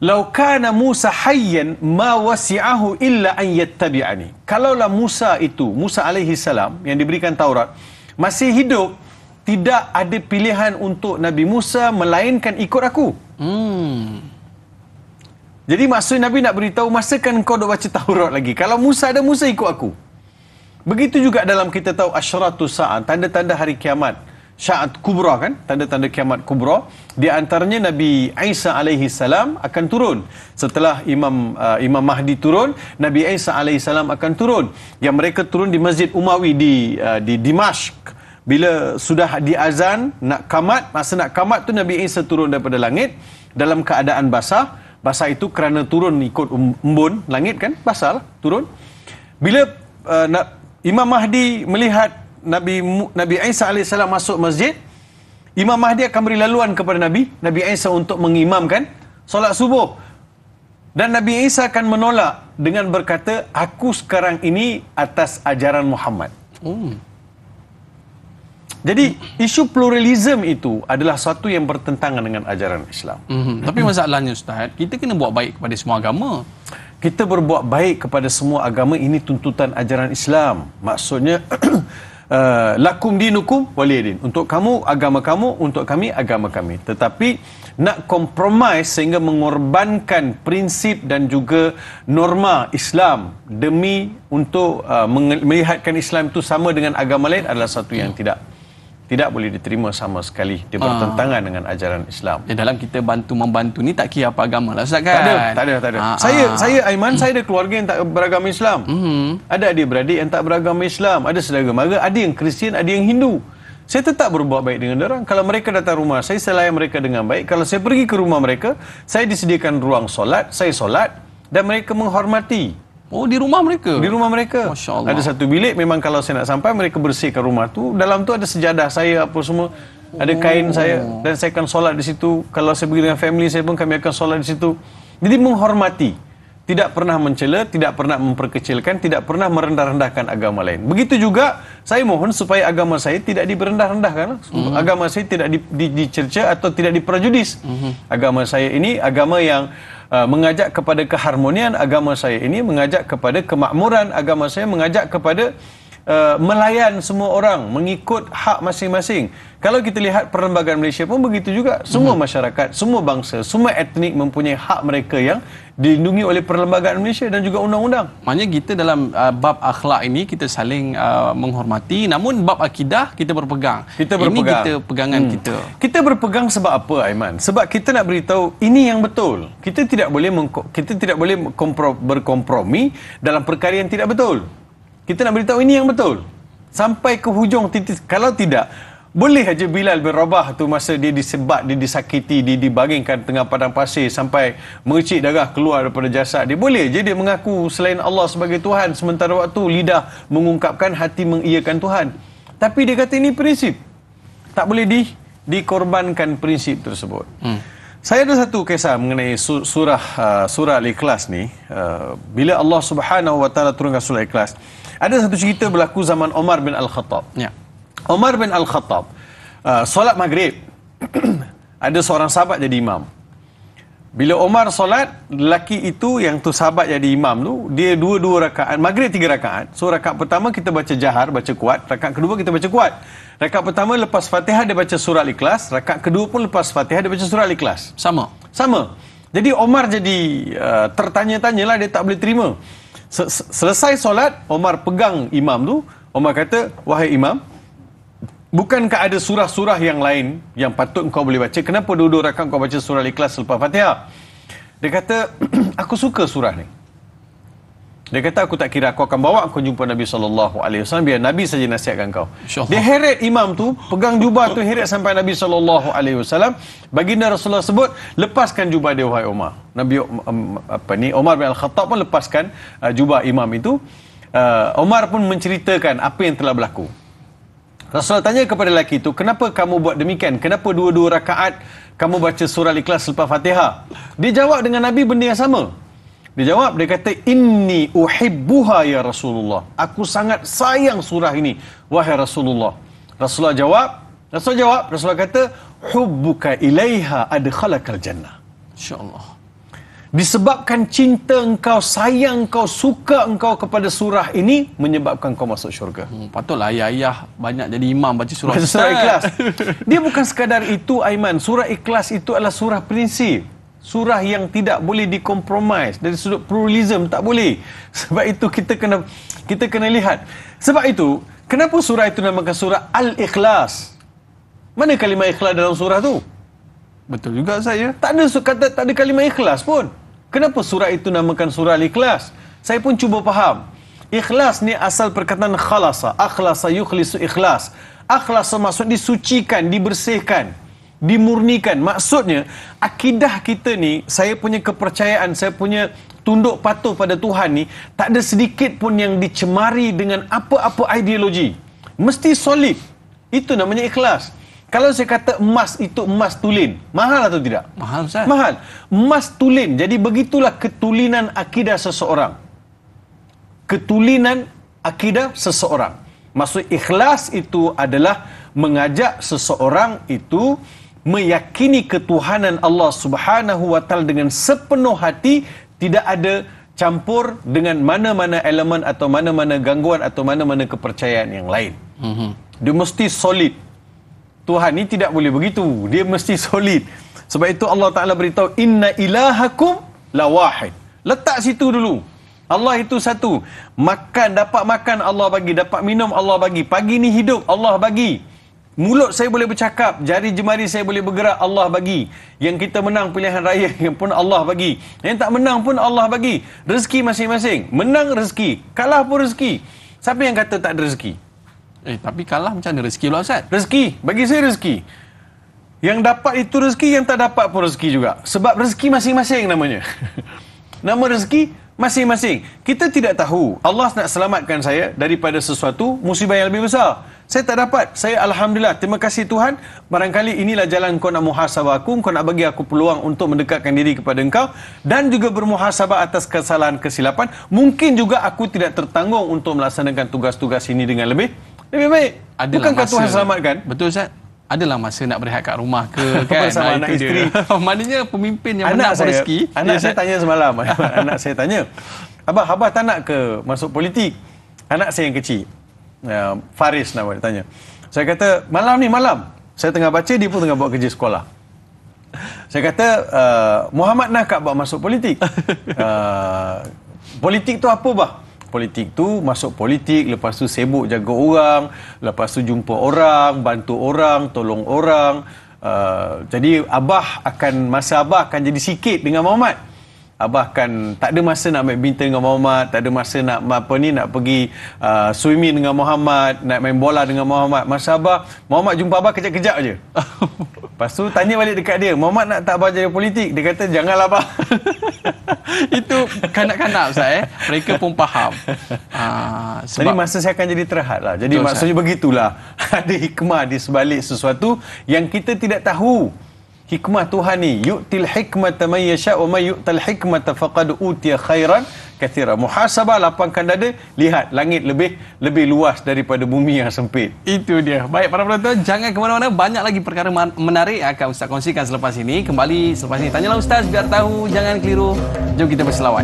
"Lau kana Musa hayyan ma wasi'ahu illa an yattabi'ani." Kalaulah Musa itu, Musa alaihi salam yang diberikan Taurat, masih hidup, tidak ada pilihan untuk Nabi Musa melainkan ikut aku. Hmm. Jadi maksud Nabi nak beritahu masakan kau dok baca Taurat lagi. Kalau Musa ada Musa ikut aku. Begitu juga dalam kita tahu asyratu sa'an, tanda-tanda hari kiamat. Sya'at kubra kan, tanda-tanda kiamat kubra. Di antaranya Nabi Isa alaihi salam akan turun. Setelah Imam uh, Imam Mahdi turun, Nabi Isa alaihi salam akan turun. Yang mereka turun di Masjid Umawi di uh, di Dimashq. Bila sudah di azan nak kamat, masa nak kamat tu Nabi Isa turun daripada langit dalam keadaan basah basah itu kerana turun ikut um, embun langit kan basah lah, turun bila uh, na, Imam Mahdi melihat Nabi Nabi Isa AS masuk masjid Imam Mahdi akan beri laluan kepada Nabi Nabi Isa untuk mengimamkan solat subuh dan Nabi Isa akan menolak dengan berkata aku sekarang ini atas ajaran Muhammad hmm. Jadi isu pluralisme itu adalah satu yang bertentangan dengan ajaran Islam. Mm -hmm. Tapi masalahnya Ustaz, kita kena buat baik kepada semua agama. Kita berbuat baik kepada semua agama ini tuntutan ajaran Islam. Maksudnya eh, lakum dinukum waliyadin. Untuk kamu agama kamu, untuk kami agama kami. Tetapi nak kompromis sehingga mengorbankan prinsip dan juga norma Islam demi untuk uh, melihatkan Islam itu sama dengan agama lain adalah satu yang hmm. tidak tidak boleh diterima sama sekali dia bertentangan uh. dengan ajaran Islam. Ya, dalam kita bantu membantu ni tak kira apa agama lah Ustaz kan. Tak ada, tak ada, tak ah, ada. Uh, saya uh. saya Aiman, saya ada keluarga yang tak beragama Islam. uh Ada adik beradik yang tak beragama Islam, ada saudara mara, ada yang Kristian, ada yang Hindu. Saya tetap berbuat baik dengan mereka. Kalau mereka datang rumah saya, saya mereka dengan baik. Kalau saya pergi ke rumah mereka, saya disediakan ruang solat, saya solat dan mereka menghormati. Oh di rumah mereka? Di rumah mereka. Masya Allah. Ada satu bilik memang kalau saya nak sampai mereka bersihkan rumah tu. Dalam tu ada sejadah saya apa semua. Ada oh. kain saya dan saya akan solat di situ. Kalau saya pergi dengan family saya pun kami akan solat di situ. Jadi menghormati. Tidak pernah mencela, tidak pernah memperkecilkan, tidak pernah merendah-rendahkan agama lain. Begitu juga saya mohon supaya agama saya tidak diberendah-rendahkan. Mm-hmm. Agama saya tidak di, di, dicerca atau tidak diperjudis. Mm-hmm. Agama saya ini agama yang Uh, mengajak kepada keharmonian agama saya ini, mengajak kepada kemakmuran agama saya, mengajak kepada uh, Eh, melayan semua orang mengikut hak masing-masing. Kalau kita lihat perlembagaan Malaysia pun begitu juga. Semua hmm. masyarakat, semua bangsa, semua etnik mempunyai hak mereka yang dilindungi oleh perlembagaan Malaysia dan juga undang-undang. Maknanya kita dalam uh, bab akhlak ini kita saling uh, menghormati namun bab akidah kita berpegang. Kita berpegang. Ini kita pegangan hmm. kita. Kita berpegang sebab apa Aiman? Sebab kita nak beritahu ini yang betul. Kita tidak boleh kita tidak boleh berkompromi dalam perkara yang tidak betul. Kita nak beritahu ini yang betul. Sampai ke hujung titik. Kalau tidak, boleh aja Bilal bin Rabah tu masa dia disebat, dia disakiti, dia dibagingkan tengah padang pasir sampai mengecik darah keluar daripada jasad dia. Boleh je dia mengaku selain Allah sebagai Tuhan sementara waktu lidah mengungkapkan hati mengiyakan Tuhan. Tapi dia kata ini prinsip. Tak boleh di dikorbankan prinsip tersebut. Hmm. Saya ada satu kisah mengenai surah uh, surah Al-Ikhlas ni. Uh, bila Allah Subhanahu Wa Taala turunkan surah Al-Ikhlas, ada satu cerita berlaku zaman Omar bin Al-Khattab. Ya. Omar bin Al-Khattab, uh, solat maghrib, ada seorang sahabat jadi imam. Bila Omar solat, lelaki itu yang tu sahabat jadi imam tu, dia dua-dua rakaat, maghrib tiga rakaat. So, rakaat pertama kita baca jahar, baca kuat. Rakaat kedua kita baca kuat. Rakaat pertama lepas fatihah dia baca surat ikhlas. Rakaat kedua pun lepas fatihah dia baca surat ikhlas. Sama. Sama. Jadi Omar jadi uh, tertanya-tanyalah, dia tak boleh terima selesai solat Omar pegang imam tu Omar kata wahai imam bukankah ada surah-surah yang lain yang patut kau boleh baca kenapa dua-dua rakan kau baca surah ikhlas selepas fatihah dia kata aku suka surah ni dia kata aku tak kira aku akan bawa kau jumpa Nabi saw. alaihi wasallam biar Nabi saja nasihatkan kau. Dia heret imam tu, pegang jubah tu heret sampai Nabi saw. Baginda Rasulullah sebut, lepaskan jubah dia wahai Omar. Nabi um, um, apa ni Omar bin Al-Khattab pun lepaskan uh, jubah imam itu. Uh, Umar pun menceritakan apa yang telah berlaku. Rasulullah tanya kepada lelaki itu, kenapa kamu buat demikian? Kenapa dua-dua rakaat kamu baca surah ikhlas selepas Fatihah? Dia jawab dengan Nabi benda yang sama. Dia jawab, dia kata, Inni uhibbuha ya Rasulullah. Aku sangat sayang surah ini. Wahai Rasulullah. Rasulullah jawab, Rasulullah jawab, Rasulullah kata, Hubbuka ilaiha adkhalakal jannah. InsyaAllah. Disebabkan cinta engkau, sayang engkau, suka engkau kepada surah ini, menyebabkan kau masuk syurga. Hmm, patutlah ayah-ayah banyak jadi imam baca surah, surah ikhlas. Dia bukan sekadar itu, Aiman. Surah ikhlas itu adalah surah prinsip surah yang tidak boleh dikompromis dari sudut pluralism tak boleh sebab itu kita kena kita kena lihat sebab itu kenapa surah itu namakan surah al-ikhlas mana kalimah ikhlas dalam surah tu betul juga saya tak ada kata tak ada kalimah ikhlas pun kenapa surah itu namakan surah al-ikhlas saya pun cuba faham ikhlas ni asal perkataan khalasa akhlasa yukhlisu ikhlas akhlasa maksud disucikan dibersihkan dimurnikan. Maksudnya, akidah kita ni, saya punya kepercayaan, saya punya tunduk patuh pada Tuhan ni, tak ada sedikit pun yang dicemari dengan apa-apa ideologi. Mesti solid. Itu namanya ikhlas. Kalau saya kata emas itu emas tulen, mahal atau tidak? Mahal, Ustaz. Mahal. Emas tulen. Jadi begitulah ketulinan akidah seseorang. Ketulinan akidah seseorang. Maksud ikhlas itu adalah mengajak seseorang itu meyakini ketuhanan Allah Subhanahu wa taala dengan sepenuh hati tidak ada campur dengan mana-mana elemen atau mana-mana gangguan atau mana-mana kepercayaan yang lain. Mm-hmm. Dia mesti solid. Tuhan ini tidak boleh begitu. Dia mesti solid. Sebab itu Allah Taala beritahu inna ilahakum la wahid. Letak situ dulu. Allah itu satu. Makan dapat makan Allah bagi, dapat minum Allah bagi. Pagi ni hidup Allah bagi. Mulut saya boleh bercakap, jari-jemari saya boleh bergerak, Allah bagi. Yang kita menang pilihan raya pun Allah bagi. Yang tak menang pun Allah bagi. Rezeki masing-masing. Menang rezeki, kalah pun rezeki. Siapa yang kata tak ada rezeki? Eh, tapi kalah macam mana rezeki pula Ustaz? Rezeki, bagi saya rezeki. Yang dapat itu rezeki, yang tak dapat pun rezeki juga. Sebab rezeki masing-masing namanya. Nama rezeki, Masing-masing. Kita tidak tahu Allah nak selamatkan saya daripada sesuatu musibah yang lebih besar. Saya tak dapat. Saya Alhamdulillah. Terima kasih Tuhan. Barangkali inilah jalan kau nak muhasabah aku. Kau nak bagi aku peluang untuk mendekatkan diri kepada engkau. Dan juga bermuhasabah atas kesalahan kesilapan. Mungkin juga aku tidak tertanggung untuk melaksanakan tugas-tugas ini dengan lebih lebih baik. Adalah Bukankah masa, Tuhan selamatkan? Betul Ustaz adalah masa nak berehat kat rumah ke kan sama nah, anak isteri maknanya pemimpin yang anak saya, rezeki anak ya, saya eh? tanya semalam anak saya tanya apa abah tak nak ke masuk politik anak saya yang kecil uh, Faris nama dia tanya saya kata malam ni malam saya tengah baca dia pun tengah buat kerja sekolah saya kata uh, Muhammad nak buat masuk politik uh, politik tu apa bah politik tu masuk politik lepas tu sibuk jaga orang lepas tu jumpa orang bantu orang tolong orang uh, jadi abah akan masa abah akan jadi sikit dengan Muhammad abah kan tak ada masa nak main binten dengan Muhammad, tak ada masa nak apa ni nak pergi uh, swimming dengan Muhammad, nak main bola dengan Muhammad. Masa abah, Muhammad jumpa abah kejap-kejap aje. Lepas tu tanya balik dekat dia, Muhammad nak tak abah jadi politik? Dia kata janganlah abah. Itu kanak-kanak saya, eh? mereka pun faham. Ha, sebab... Jadi masa saya akan jadi terhad lah. Jadi Betul, maksudnya saya. begitulah. ada hikmah di sebalik sesuatu yang kita tidak tahu hikmah Tuhan ni yu'til hikmata may yasha wa may yu'tal hikmata faqad utiya khairan kathira muhasabah lapangkan dada lihat langit lebih lebih luas daripada bumi yang sempit itu dia baik para penonton jangan ke mana-mana banyak lagi perkara menarik yang akan ustaz kongsikan selepas ini kembali selepas ini tanyalah ustaz biar tahu jangan keliru jom kita berselawat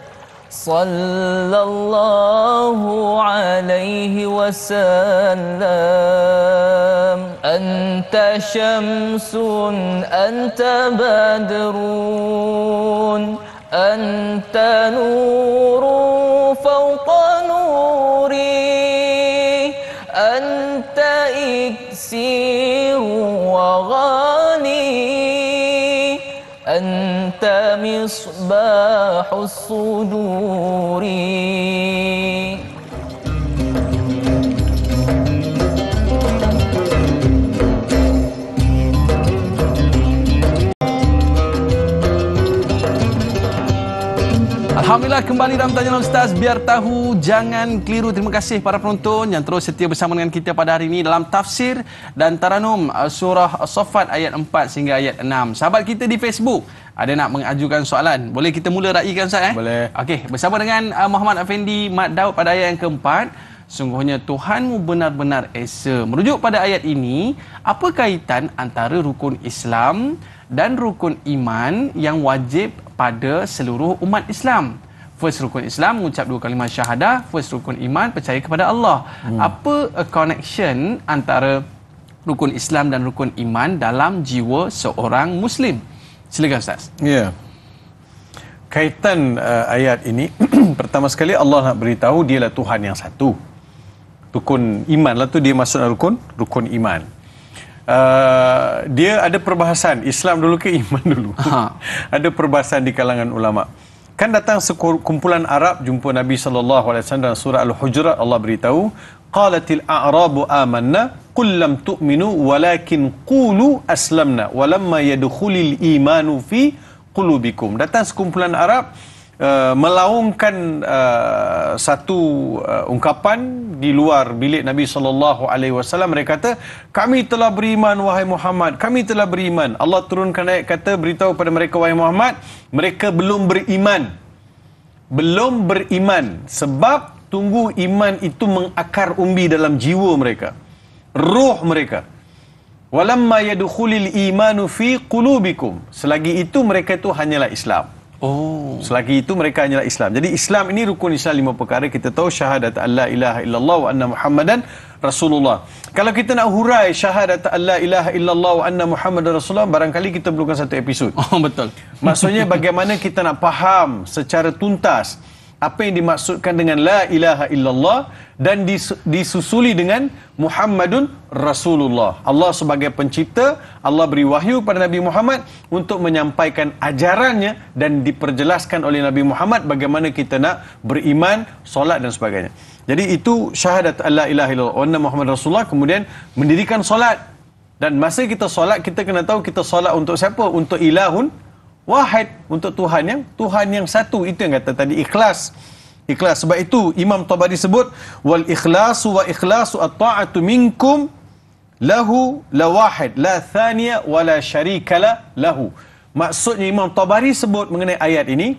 صلى الله عليه وسلم أنت شمس أنت بدر أنت نور فوق نوري أنت إكسير وغار أنت مصباح الصدور Alhamdulillah kembali dalam tanya Ustaz Biar tahu jangan keliru Terima kasih para penonton yang terus setia bersama dengan kita pada hari ini Dalam tafsir dan taranum uh, surah Sofat ayat 4 sehingga ayat 6 Sahabat kita di Facebook ada nak mengajukan soalan Boleh kita mula raikan Ustaz eh? Boleh Okey bersama dengan uh, Muhammad Afendi Mat Daud pada ayat yang keempat Sungguhnya Tuhanmu benar-benar esa Merujuk pada ayat ini Apa kaitan antara rukun Islam dan rukun iman yang wajib pada seluruh umat Islam. First rukun Islam mengucap dua kalimah syahadah, first rukun iman percaya kepada Allah. Hmm. Apa a connection antara rukun Islam dan rukun iman dalam jiwa seorang muslim? Silakan ustaz. Ya. Yeah. Kaitan uh, ayat ini pertama sekali Allah nak beritahu dia lah Tuhan yang satu. Rukun iman lah tu dia masuk rukun rukun iman. Uh, dia ada perbahasan Islam dulu ke iman dulu. Ha. ada perbahasan di kalangan ulama. Kan datang sekumpulan Arab jumpa Nabi sallallahu alaihi wasallam surah Al-Hujurat Allah beritahu qalatil a'rabu amanna qul lam tu'minu walakin qulu aslamna walamma yadkhulil imanu fi qulubikum. Datang sekumpulan Arab Eh, melaungkan uh, satu uh, ungkapan di luar bilik Nabi sallallahu alaihi wasallam mereka kata kami telah beriman wahai Muhammad kami telah beriman Allah turunkan ayat kata beritahu kepada mereka wahai Muhammad mereka belum beriman belum beriman sebab tunggu iman itu mengakar umbi dalam jiwa mereka roh mereka walamma yadkhulil imanu fi qulubikum selagi itu mereka itu hanyalah Islam Oh. Selagi itu mereka hanyalah Islam. Jadi Islam ini rukun Islam lima perkara. Kita tahu syahadat Allah ilaha illallah wa anna muhammadan Rasulullah. Kalau kita nak hurai syahadat Allah ilaha illallah wa anna muhammadan Rasulullah, barangkali kita perlukan satu episod. Oh, betul. Maksudnya bagaimana kita nak faham secara tuntas apa yang dimaksudkan dengan la ilaha illallah dan disusuli dengan Muhammadun Rasulullah. Allah sebagai pencipta, Allah beri wahyu kepada Nabi Muhammad untuk menyampaikan ajarannya dan diperjelaskan oleh Nabi Muhammad bagaimana kita nak beriman, solat dan sebagainya. Jadi itu syahadat la ilaha illallah wa anna Muhammad Rasulullah kemudian mendirikan solat dan masa kita solat kita kena tahu kita solat untuk siapa? Untuk ilahun wahid untuk Tuhan yang Tuhan yang satu itu yang kata tadi ikhlas ikhlas sebab itu Imam Tabari sebut wal ikhlasu wa ikhlasu at-ta'atu minkum lahu la wahid la thaniya wa la syarikala lahu maksudnya Imam Tabari sebut mengenai ayat ini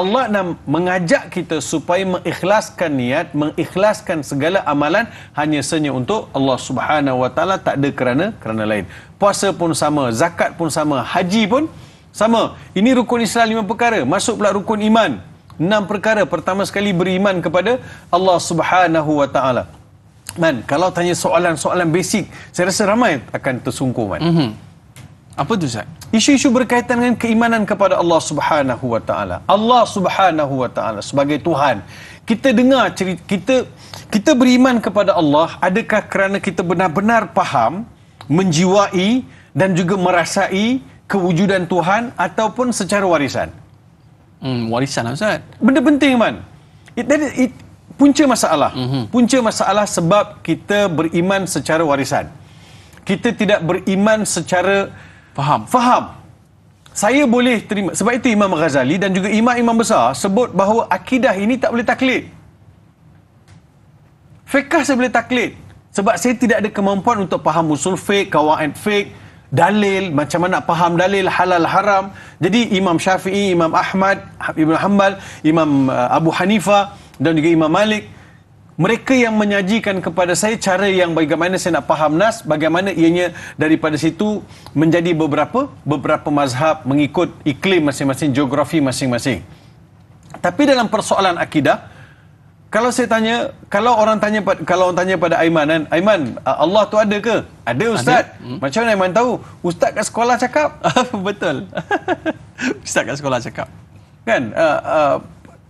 Allah nak mengajak kita supaya mengikhlaskan niat mengikhlaskan segala amalan hanya senya untuk Allah Subhanahu Wa Taala tak ada kerana kerana lain puasa pun sama zakat pun sama haji pun sama. Ini rukun Islam lima perkara. Masuk pula rukun iman. Enam perkara. Pertama sekali beriman kepada Allah Subhanahu Wa Taala. Man, kalau tanya soalan-soalan basic, saya rasa ramai akan tersungkur, Man. Mm -hmm. Apa tu, Zat? Isu-isu berkaitan dengan keimanan kepada Allah Subhanahu Wa Taala. Allah Subhanahu Wa Taala sebagai Tuhan. Kita dengar cerita, kita kita beriman kepada Allah adakah kerana kita benar-benar faham, menjiwai dan juga merasai kewujudan Tuhan ataupun secara warisan? Hmm, warisan lah Ustaz. Benda penting man. It, that is, it, punca masalah. Mm-hmm. Punca masalah sebab kita beriman secara warisan. Kita tidak beriman secara faham. Faham. Saya boleh terima. Sebab itu Imam Ghazali dan juga imam-imam besar sebut bahawa akidah ini tak boleh taklid. Fiqah saya boleh taklid. Sebab saya tidak ada kemampuan untuk faham usul fiqh, kawaid fiqh dalil macam mana nak faham dalil halal haram jadi Imam Syafi'i Imam Ahmad Ibn Hanbal Imam uh, Abu Hanifa dan juga Imam Malik mereka yang menyajikan kepada saya cara yang bagaimana saya nak faham nas bagaimana ianya daripada situ menjadi beberapa beberapa mazhab mengikut iklim masing-masing geografi masing-masing tapi dalam persoalan akidah kalau saya tanya, kalau orang tanya kalau orang tanya pada Aiman kan, Aiman, Allah tu ada ke? Ada ustaz. Ada. Hmm. Macam mana Aiman tahu? Ustaz kat sekolah cakap. Betul. ustaz kat sekolah cakap. Kan?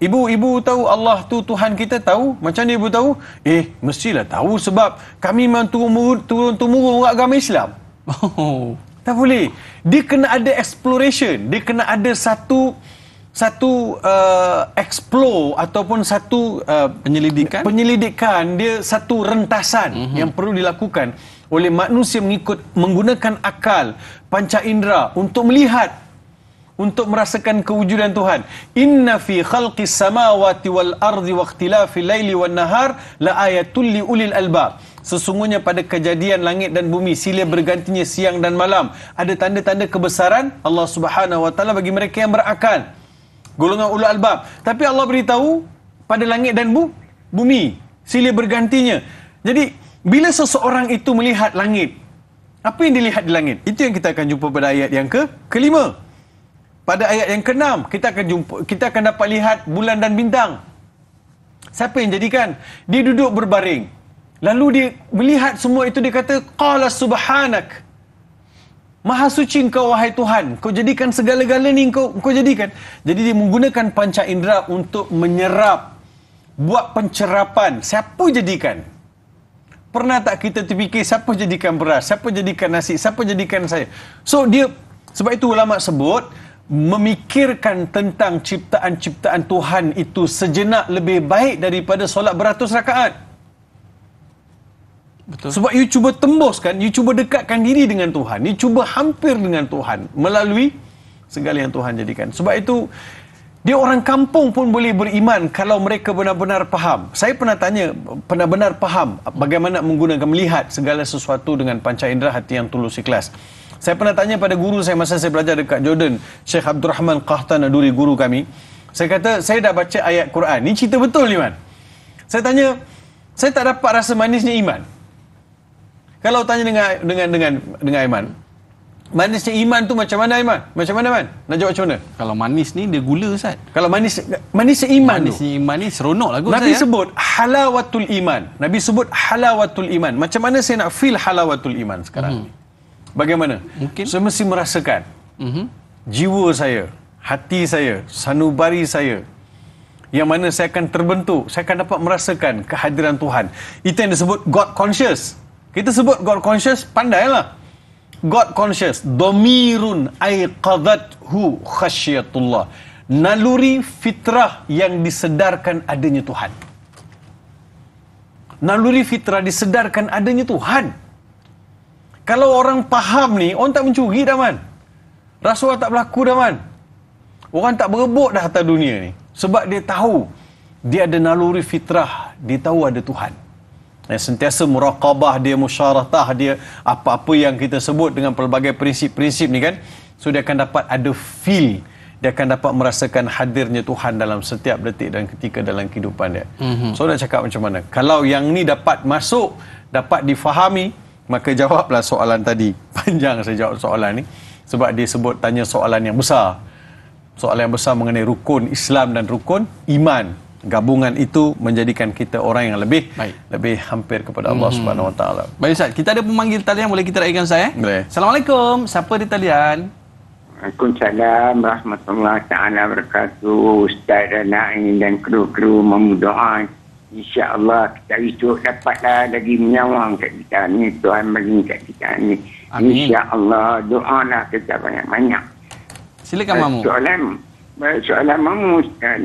Ibu-ibu uh, uh, tahu Allah tu Tuhan kita tahu? Macam ni ibu tahu? Eh, mestilah tahu sebab kami memang turun-turun turun agama Islam. Oh. Tak boleh. Dia kena ada exploration. Dia kena ada satu satu uh, explore ataupun satu uh, penyelidikan penyelidikan dia satu rentasan mm -hmm. yang perlu dilakukan oleh manusia mengikut menggunakan akal panca indera untuk melihat untuk merasakan kewujudan Tuhan inna fi khalqis samawati wal ardi waqtilafil laili wan nahar la laayatul liulil albab sesungguhnya pada kejadian langit dan bumi sila bergantinya siang dan malam ada tanda-tanda kebesaran Allah Subhanahu wa taala bagi mereka yang berakal golongan ulul albab. Tapi Allah beritahu pada langit dan bu, bumi sila bergantinya. Jadi bila seseorang itu melihat langit, apa yang dilihat di langit? Itu yang kita akan jumpa pada ayat yang ke kelima. Pada ayat yang keenam kita akan jumpa kita akan dapat lihat bulan dan bintang. Siapa yang jadikan? Dia duduk berbaring. Lalu dia melihat semua itu dia kata qala subhanak. Maha suci engkau wahai Tuhan. Kau jadikan segala-gala ni engkau, engkau jadikan. Jadi dia menggunakan panca indera untuk menyerap. Buat pencerapan. Siapa jadikan? Pernah tak kita terfikir siapa jadikan beras? Siapa jadikan nasi? Siapa jadikan saya? So dia, sebab itu ulama sebut, memikirkan tentang ciptaan-ciptaan Tuhan itu sejenak lebih baik daripada solat beratus rakaat. Betul. Sebab you cuba tembus kan, you cuba dekatkan diri dengan Tuhan, you cuba hampir dengan Tuhan melalui segala yang Tuhan jadikan. Sebab itu dia orang kampung pun boleh beriman kalau mereka benar-benar faham. Saya pernah tanya, benar-benar faham bagaimana menggunakan melihat segala sesuatu dengan panca indera hati yang tulus ikhlas. Saya pernah tanya pada guru saya masa saya belajar dekat Jordan, Sheikh Abdul Rahman Qahtan Aduri, guru kami. Saya kata, saya dah baca ayat Quran. Ini cerita betul iman. Saya tanya, saya tak dapat rasa manisnya iman. Kalau tanya dengan dengan dengan dengan Aiman, manisnya iman tu macam mana Aiman? Macam mana Aiman? Nak jawab macam mana? Kalau manis ni dia gula Ustaz. Kalau manis manisnya iman manis Manisnya iman ni seronok lah Nabi saya. sebut halawatul iman. Nabi sebut halawatul iman. Macam mana saya nak feel halawatul iman sekarang mhm. ni? Mm-hmm. Bagaimana? Mungkin. Saya mesti merasakan mm-hmm. jiwa saya, hati saya, sanubari saya, yang mana saya akan terbentuk, saya akan dapat merasakan kehadiran Tuhan. Itu yang disebut God conscious. Kita sebut God conscious, pandailah. God conscious, domirun aiqadathu khasyatullah Naluri fitrah yang disedarkan adanya Tuhan. Naluri fitrah disedarkan adanya Tuhan. Kalau orang faham ni, orang tak mencuri dah man. Rasuah tak berlaku dah man. Orang tak berebut dah atas dunia ni. Sebab dia tahu dia ada naluri fitrah, dia tahu ada Tuhan dan sentiasa muraqabah dia musyaratah dia apa-apa yang kita sebut dengan pelbagai prinsip-prinsip ni kan so dia akan dapat ada feel dia akan dapat merasakan hadirnya Tuhan dalam setiap detik dan ketika dalam kehidupan dia mm-hmm. so nak cakap macam mana kalau yang ni dapat masuk dapat difahami maka jawablah soalan tadi panjang saya jawab soalan ni sebab dia sebut tanya soalan yang besar soalan yang besar mengenai rukun Islam dan rukun iman gabungan itu menjadikan kita orang yang lebih Baik. lebih hampir kepada Allah hmm. Subhanahu Wa Taala. Baik Ustaz, kita ada pemanggil talian boleh kita raikan saya? Eh? Boleh. Assalamualaikum, siapa di talian? Assalamualaikum warahmatullahi taala wabarakatuh Ustaz Ranai dan kru-kru memudahkan Insya Allah kita itu dapatlah lagi menyawang kat kita ni Tuhan bagi kat kita ni Insya Allah doa nak kita banyak-banyak Silakan eh, Mamu Soalan eh, Soalan Mamu Ustaz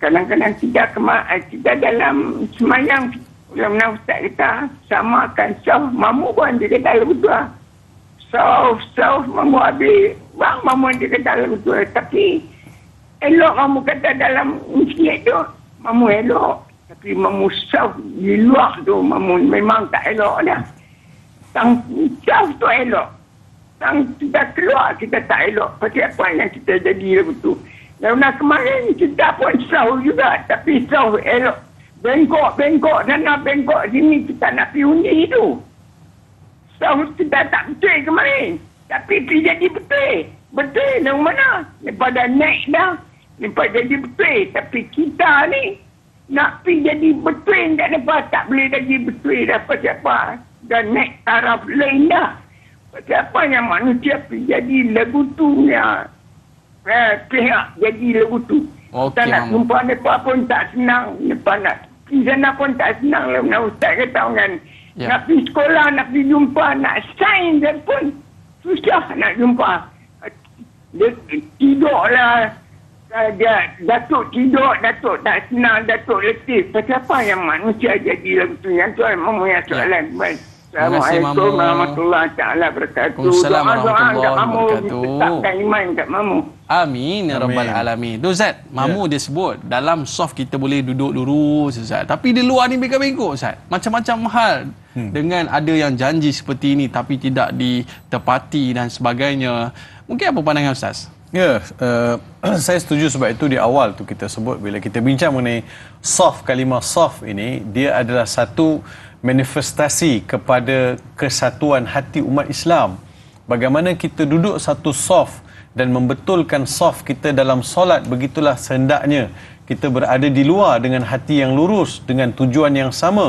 kadang-kadang tidak kema eh, tidak dalam semayang ulam nak ustaz kita sama akan sah mamu pun dia kata lalu dua ah. sah sah mamu abi bang mamu dia kata lalu dua eh. tapi elok mamu kata dalam usia tu mamu elok tapi mamu sah di luar tu mamu memang tak elok dah tang sah tu elok tang tidak keluar kita tak elok Pasti apa yang kita jadi lalu tu dan kemarin kita pun sah juga tapi sah elok. Bengkok, bengkok, sana, bengkok sini kita nak pergi undi tu. Sah kita tak betul kemarin. Tapi pergi jadi betul. Betul dari mana? Daripada naik dah. Lepas jadi betul. Tapi kita ni nak pergi jadi betul tak lepas. Tak boleh lagi betul dah siapa. Dan naik taraf lain dah. Pasal apa yang manusia pergi jadi lagu tu ni. Ya eh, pihak jadi lagu tu. Okay, tak nak jumpa mereka pun tak senang. Mereka nak pergi sana pun tak senang. Lah. Nak ustaz tahu kan. yeah. nak pergi sekolah, nak pergi jumpa, nak sign dan pun susah nak jumpa. Dia tidur lah. Eh, dia, Datuk tidur, Datuk tak senang, Datuk letih. Pasal apa yang manusia jadi lagu tu? Yang tu memang punya soalan. Yeah. Assalamualaikum warahmatullahi taala wabarakatuh. Waalaikumsalam warahmatullahi wabarakatuh. Tak iman kat mamu. Amin ya rabbal alamin. Tu Ustaz, mamu yeah. dia sebut dalam soft kita boleh duduk lurus Ustaz. Tapi di luar ni bengkok-bengkok Ustaz. Macam-macam hal hmm. dengan ada yang janji seperti ini tapi tidak ditepati dan sebagainya. Mungkin apa pandangan Ustaz? Ya, yeah, eh, uh, saya setuju sebab itu di awal tu kita sebut bila kita bincang mengenai soft kalimah soft ini dia adalah satu manifestasi kepada kesatuan hati umat Islam. Bagaimana kita duduk satu sof dan membetulkan sof kita dalam solat begitulah sehendaknya kita berada di luar dengan hati yang lurus dengan tujuan yang sama.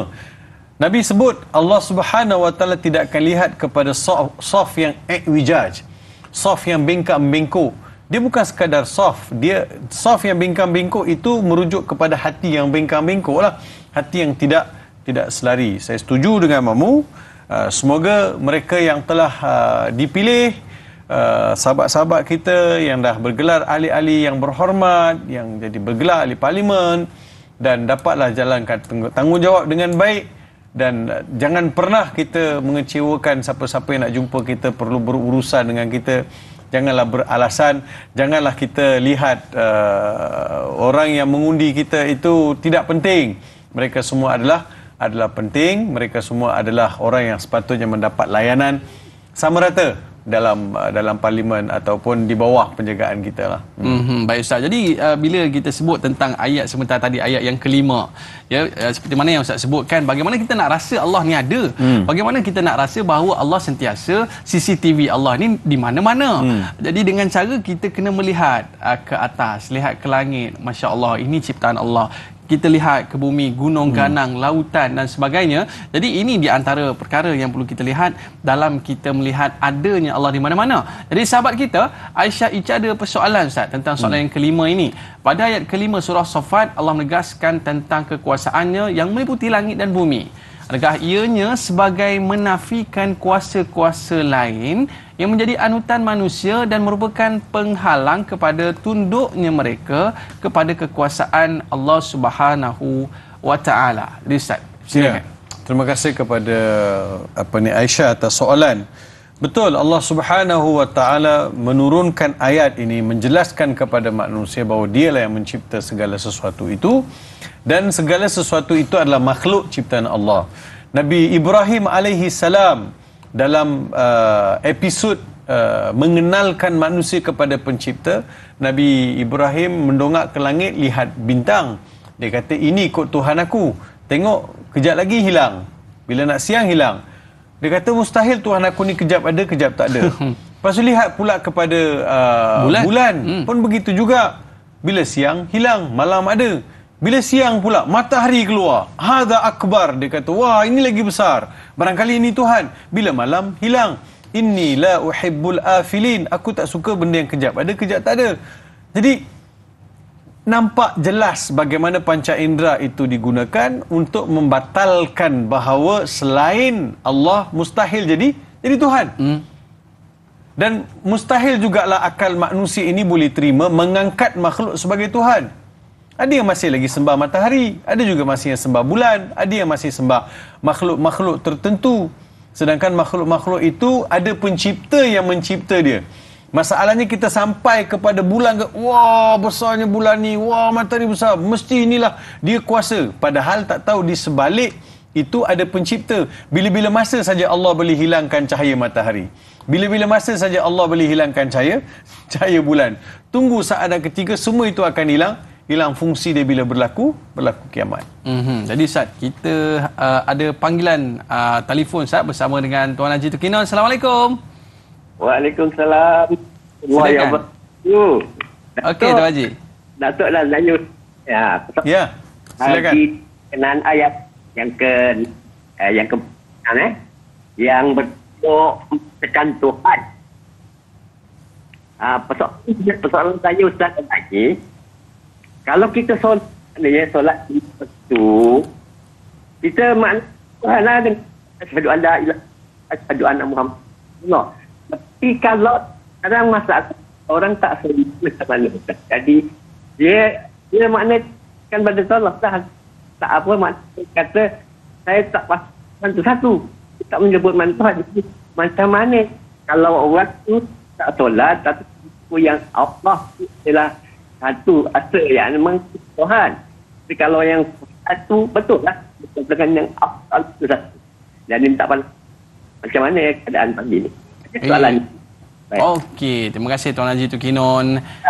Nabi sebut Allah Subhanahu wa taala tidak akan lihat kepada sof, sof yang ekwijaj. Sof yang bengkak-bengkok. Dia bukan sekadar sof, dia sof yang bengkak-bengkok itu merujuk kepada hati yang bengkak-bengkoklah. Hati yang tidak tidak selari. Saya setuju dengan Mamu. Uh, semoga mereka yang telah uh, dipilih, ah, sahabat-sahabat uh, kita yang dah bergelar ahli-ahli yang berhormat, yang jadi bergelar ahli parlimen dan dapatlah jalankan tanggungjawab dengan baik dan jangan pernah kita mengecewakan siapa-siapa yang nak jumpa kita perlu berurusan dengan kita janganlah beralasan janganlah kita lihat uh, orang yang mengundi kita itu tidak penting mereka semua adalah adalah penting. Mereka semua adalah orang yang sepatutnya mendapat layanan sama rata dalam uh, dalam parlimen ataupun di bawah penjagaan kita lah. Hmm. Mhm, baik Ustaz. Jadi uh, bila kita sebut tentang ayat sementara tadi ayat yang kelima, ya uh, seperti mana yang Ustaz sebutkan, bagaimana kita nak rasa Allah ni ada? Hmm. Bagaimana kita nak rasa bahawa Allah sentiasa CCTV Allah ni di mana-mana? Hmm. Jadi dengan cara kita kena melihat uh, ke atas, lihat ke langit, masya Allah ini ciptaan Allah kita lihat ke bumi, gunung, ganang, hmm. lautan dan sebagainya. Jadi ini di antara perkara yang perlu kita lihat dalam kita melihat adanya Allah di mana-mana. Jadi sahabat kita, Aisyah Ica ada persoalan Ustaz tentang soalan hmm. yang kelima ini. Pada ayat kelima surah Sofat, Allah menegaskan tentang kekuasaannya yang meliputi langit dan bumi. Adakah ianya sebagai menafikan kuasa-kuasa lain yang menjadi anutan manusia dan merupakan penghalang kepada tunduknya mereka kepada kekuasaan Allah Subhanahu wa taala. Ustaz, Ya. Terima kasih kepada apa ni Aisyah atas soalan. Betul Allah Subhanahu wa taala menurunkan ayat ini menjelaskan kepada manusia bahawa dialah yang mencipta segala sesuatu itu dan segala sesuatu itu adalah makhluk ciptaan Allah. Nabi Ibrahim alaihi salam dalam uh, episod uh, mengenalkan manusia kepada pencipta Nabi Ibrahim mendongak ke langit lihat bintang dia kata ini ikut Tuhan aku tengok kejap lagi hilang bila nak siang hilang dia kata mustahil Tuhan aku ni kejap ada kejap tak ada lepas tu lihat pula kepada uh, bulan, bulan. Hmm. pun begitu juga bila siang hilang malam ada bila siang pula matahari keluar, hadza akbar dia kata, wah ini lagi besar. Barangkali ini Tuhan. Bila malam hilang, inni la uhibbul afilin. Aku tak suka benda yang kejap. Ada kejap tak ada. Jadi nampak jelas bagaimana panca indera itu digunakan untuk membatalkan bahawa selain Allah mustahil jadi jadi Tuhan. Hmm. Dan mustahil jugalah akal manusia ini boleh terima mengangkat makhluk sebagai Tuhan. Ada yang masih lagi sembah matahari, ada juga masih yang sembah bulan, ada yang masih sembah makhluk-makhluk tertentu. Sedangkan makhluk-makhluk itu ada pencipta yang mencipta dia. Masalahnya kita sampai kepada bulan ke, wah besarnya bulan ni, wah matahari besar, mesti inilah dia kuasa. Padahal tak tahu di sebalik itu ada pencipta. Bila-bila masa saja Allah boleh hilangkan cahaya matahari. Bila-bila masa saja Allah boleh hilangkan cahaya, cahaya bulan. Tunggu saat dan ketika semua itu akan hilang, hilang fungsi dia bila berlaku berlaku kiamat. Mm-hmm. Jadi Ustaz, kita uh, ada panggilan uh, telefon Ustaz bersama dengan Tuan Haji Tukinon. Assalamualaikum. Waalaikumsalam. Waalaikumsalam. Okey Tuan Haji. Datuk dah tanya. Ya. Ya. Yeah. Silakan. kenan ayat yang ke eh, yang ke kan, eh? yang bertuk tekan Tuhan. Ah, uh, persoalan, saya Ustaz Haji kalau kita sol ya, solat itu kita makna Tuhan ada lah asyhadu an la ilaha asyhadu muhammad no. tapi kalau kadang masa orang tak sedih mana jadi dia dia makna kan pada solat tak lah. tak apa makna kata saya tak pasal satu satu tak menyebut mantuan jadi macam mana kalau waktu tak solat tapi yang Allah adalah satu asal yang memang Tuhan. Tapi kalau yang satu betul lah. Betul dengan yang asal itu satu. Dan dia minta apa? Macam mana keadaan pagi ni? Eh. Soalan eh. ni. Okey, terima kasih Tuan Haji Tukinon.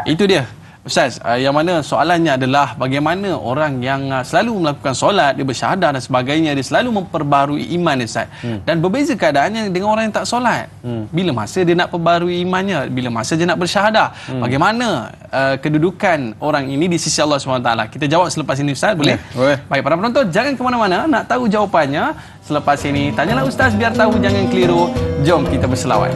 Itu dia. Ustaz, ah, yang mana soalannya adalah bagaimana orang yang ah, selalu melakukan solat, dia bersyahadah dan sebagainya, dia selalu memperbarui iman, Ustaz. Hmm. Dan berbeza keadaannya dengan orang yang tak solat. Hmm. Bila masa dia nak perbarui imannya, bila masa dia nak bersyahadah. Hmm. Bagaimana uh, kedudukan orang ini di sisi Allah SWT? Kita jawab selepas ini, Ustaz. Boleh? Boleh. Baik, para penonton, jangan ke mana-mana. Nak tahu jawapannya selepas ini. Tanyalah Ustaz, biar tahu, jangan keliru. Jom kita berselawat.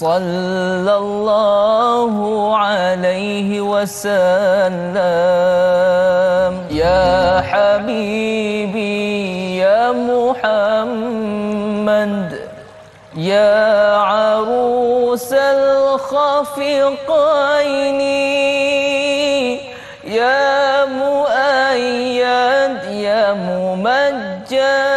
صلى الله عليه وسلم يا حبيبي يا محمد يا عروس الخفقين يا مؤيد يا ممجد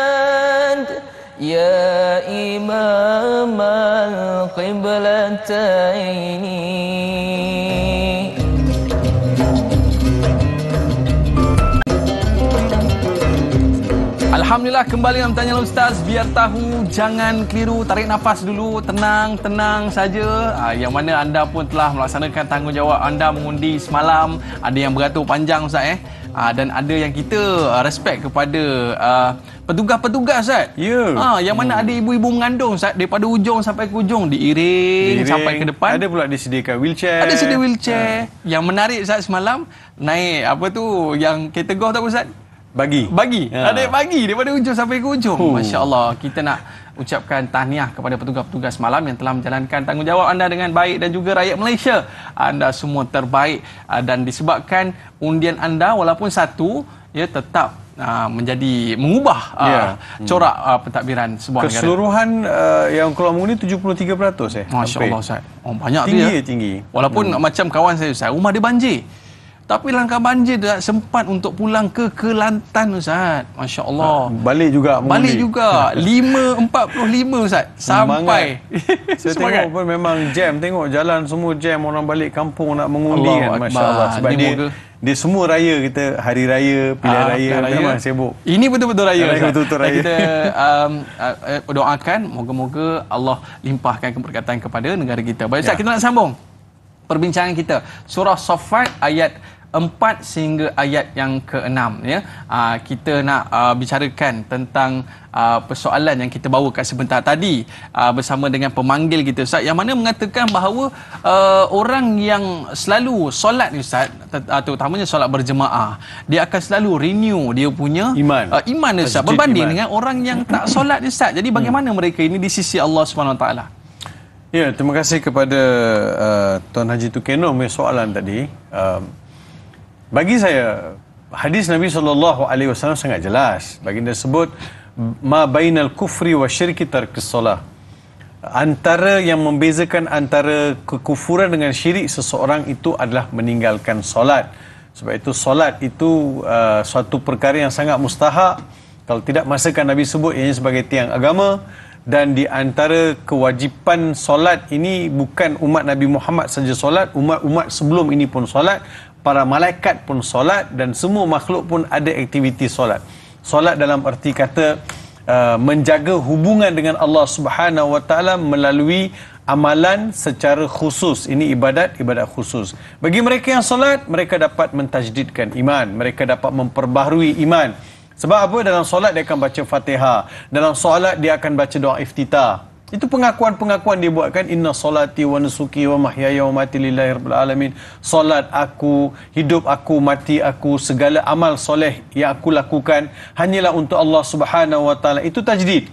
Alhamdulillah kembali dalam tanya lah Ustaz Biar tahu jangan keliru Tarik nafas dulu Tenang, tenang saja ah, Yang mana anda pun telah melaksanakan tanggungjawab Anda mengundi semalam Ada yang beratur panjang Ustaz eh uh, dan ada yang kita uh, respect kepada uh, petugas-petugas Sat. Ya. Yeah. Ha, yang mana hmm. ada ibu-ibu mengandung Sat daripada ujung sampai ke ujung diiring, diiring sampai ke depan. Ada pula disediakan wheelchair. Ada sedia wheelchair. Uh. Yang menarik Sat semalam naik apa tu yang kereta golf tak Ustaz? Bagi. Bagi. Uh. Ada bagi daripada ujung sampai ke ujung. Huh. Masya-Allah kita nak ucapkan tahniah kepada petugas-petugas malam yang telah menjalankan tanggungjawab anda dengan baik dan juga rakyat Malaysia. Anda semua terbaik ah, dan disebabkan undian anda walaupun satu ia ya, tetap ah, menjadi mengubah yeah. Ya. Hmm. corak hmm. pentadbiran sebuah Keseluruhan negara. Keseluruhan yang keluar ini 73% eh. Masya-Allah Ustaz. Oh banyak tinggi, dia. Ya. Tinggi tinggi. Walaupun hmm. macam kawan saya Ustaz, rumah dia banjir. Tapi langkah banjir tak sempat untuk pulang ke Kelantan Ustaz. Masya Allah. Ha, ah, balik juga. Mungkin. Balik juga. 5.45 Ustaz. Sampai. Saya tengok pun memang jam. Tengok jalan semua jam. Orang balik kampung nak mengundi Allah kan. Masya Allah. Sebab dia, dia semua raya kita. Hari raya, pilihan ha, raya. raya. Memang sibuk. Ini betul-betul raya. Ini betul-betul raya. Kita um, uh, uh, doakan. Moga-moga Allah limpahkan keberkatan kepada negara kita. Baik Ustaz, ya. kita nak sambung. Perbincangan kita. Surah Sofat ayat Empat sehingga ayat yang keenam, ya. Aa, ah, kita nak aa, ah, bicarakan tentang aa, ah, persoalan yang kita bawakan sebentar tadi aa, bersama dengan pemanggil kita Ustaz yang mana mengatakan bahawa aa, orang yang selalu solat ni Ustaz terutamanya solat berjemaah dia akan selalu renew dia punya iman aa, iman Ustaz berbanding iman. dengan orang yang tak solat ni Ustaz jadi bagaimana hmm. mereka ini di sisi Allah Subhanahu Wa Taala Ya, terima kasih kepada uh, Tuan Haji Tukeno punya soalan tadi. Uh, bagi saya hadis Nabi sallallahu alaihi wasallam sangat jelas. Baginda sebut ma bainal kufri wa syirki tark solah. Antara yang membezakan antara kekufuran dengan syirik seseorang itu adalah meninggalkan solat. Sebab itu solat itu uh, suatu perkara yang sangat mustahak. Kalau tidak masakan Nabi sebut ianya sebagai tiang agama dan di antara kewajipan solat ini bukan umat Nabi Muhammad saja solat, umat-umat sebelum ini pun solat para malaikat pun solat dan semua makhluk pun ada aktiviti solat. Solat dalam erti kata uh, menjaga hubungan dengan Allah Subhanahu Wa Taala melalui amalan secara khusus. Ini ibadat ibadat khusus. Bagi mereka yang solat, mereka dapat mentajdidkan iman, mereka dapat memperbaharui iman. Sebab apa? Dalam solat dia akan baca Fatihah, dalam solat dia akan baca doa iftitah. Itu pengakuan-pengakuan dia buatkan inna solati wa nusuki wa mahyaya wa mati lillahi rabbil alamin. Solat aku, hidup aku, mati aku, segala amal soleh yang aku lakukan hanyalah untuk Allah Subhanahu wa taala. Itu tajdid.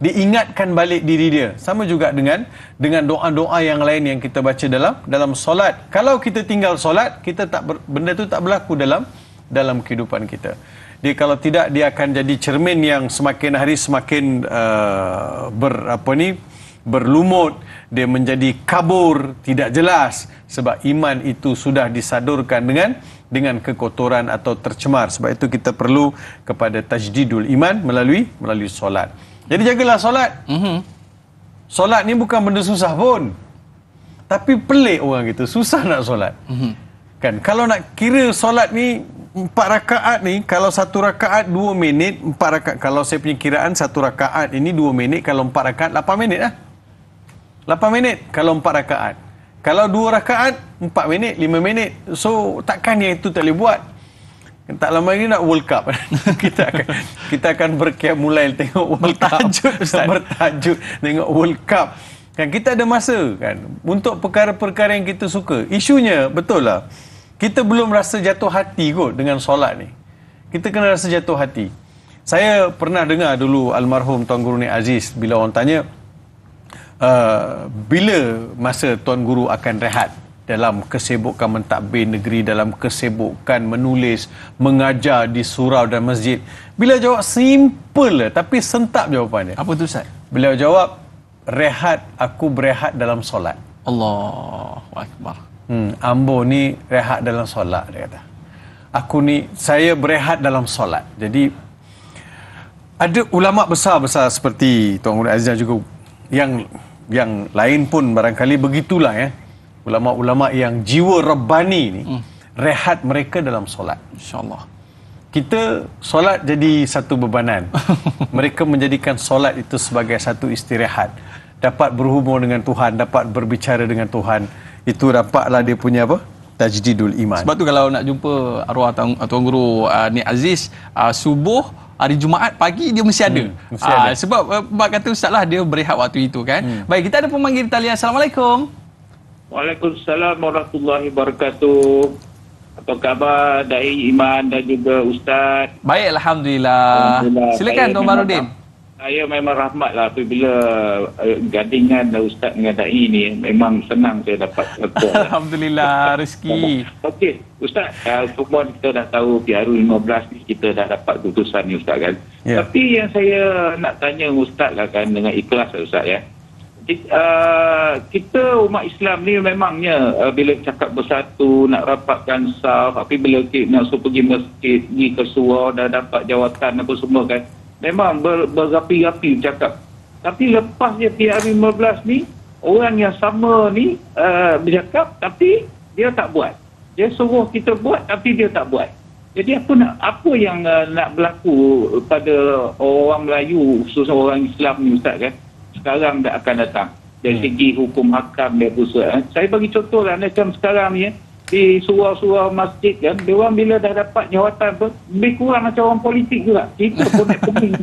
Diingatkan balik diri dia. Sama juga dengan dengan doa-doa yang lain yang kita baca dalam dalam solat. Kalau kita tinggal solat, kita tak ber, benda tu tak berlaku dalam dalam kehidupan kita dia kalau tidak dia akan jadi cermin yang semakin hari semakin uh, ber apa ni berlumut dia menjadi kabur tidak jelas sebab iman itu sudah disadurkan dengan dengan kekotoran atau tercemar sebab itu kita perlu kepada tajdidul iman melalui melalui solat jadi jagalah solat mm-hmm. solat ni bukan benda susah pun tapi pelik orang gitu susah nak solat mm-hmm. kan kalau nak kira solat ni empat rakaat ni kalau satu rakaat dua minit empat rakaat kalau saya punya kiraan satu rakaat ini dua minit kalau empat rakaat lapan minit lah lapan minit kalau empat rakaat kalau dua rakaat empat minit lima minit so takkan yang itu tak boleh buat tak lama lagi nak World Cup kita akan kita akan berkiam mulai tengok World bertajuk, Cup Ustaz. bertajuk tengok World Cup kan kita ada masa kan untuk perkara-perkara yang kita suka isunya betul lah kita belum rasa jatuh hati kot dengan solat ni. Kita kena rasa jatuh hati. Saya pernah dengar dulu almarhum Tuan Guru Ni Aziz bila orang tanya uh, bila masa Tuan Guru akan rehat dalam kesibukan mentadbir negeri, dalam kesibukan menulis, mengajar di surau dan masjid. Bila jawab simple lah tapi sentap jawapannya. Apa tu Ustaz? Beliau jawab rehat aku berehat dalam solat. Allah akbar hmm, Ambo ni rehat dalam solat dia kata aku ni saya berehat dalam solat jadi ada ulama besar-besar seperti Tuan Guru Azizah juga yang yang lain pun barangkali begitulah ya ulama-ulama yang jiwa rabbani ni hmm. rehat mereka dalam solat insyaallah kita solat jadi satu bebanan mereka menjadikan solat itu sebagai satu istirahat dapat berhubung dengan Tuhan dapat berbicara dengan Tuhan itu dapatlah dia punya apa tajdidul iman sebab tu kalau nak jumpa arwah tuan, tuan guru uh, ah, ni aziz uh, subuh hari Jumaat pagi dia mesti ada, hmm, mesti ada. Uh, sebab uh, kata ustaz lah dia berehat waktu itu kan hmm. baik kita ada pemanggil talian assalamualaikum Waalaikumsalam warahmatullahi wabarakatuh. Apa khabar Dai Iman dan juga Ustaz? Baik, Alhamdulillah. Alhamdulillah. Silakan Tuan Marudin saya memang rahmat lah tapi bila uh, eh, gadingan dan ustaz mengadai ini memang senang saya dapat ketua Alhamdulillah rezeki Okey, ustaz uh, eh, pun kita dah tahu PRU 15 ni kita dah dapat keputusan ni ustaz kan yeah. tapi yang saya nak tanya ustaz lah kan dengan ikhlas lah ustaz ya kita, uh, eh, kita umat Islam ni memangnya uh, bila cakap bersatu nak rapatkan saf tapi bila nak suruh pergi masjid pergi ke surau dah dapat jawatan apa semua kan memang ber, berapi-rapi bercakap. Tapi lepas dia PR15 ni, orang yang sama ni uh, bercakap tapi dia tak buat. Dia suruh kita buat tapi dia tak buat. Jadi apa nak, apa yang uh, nak berlaku pada orang Melayu khususnya orang Islam ni Ustaz kan? Sekarang dah akan datang. Dari hmm. segi hukum hakam dia pusat. Eh? Saya bagi contoh lah macam sekarang ni eh? di surau-surau masjid kan dia orang bila dah dapat jawatan apa lebih kurang macam orang politik juga kita pun nak pening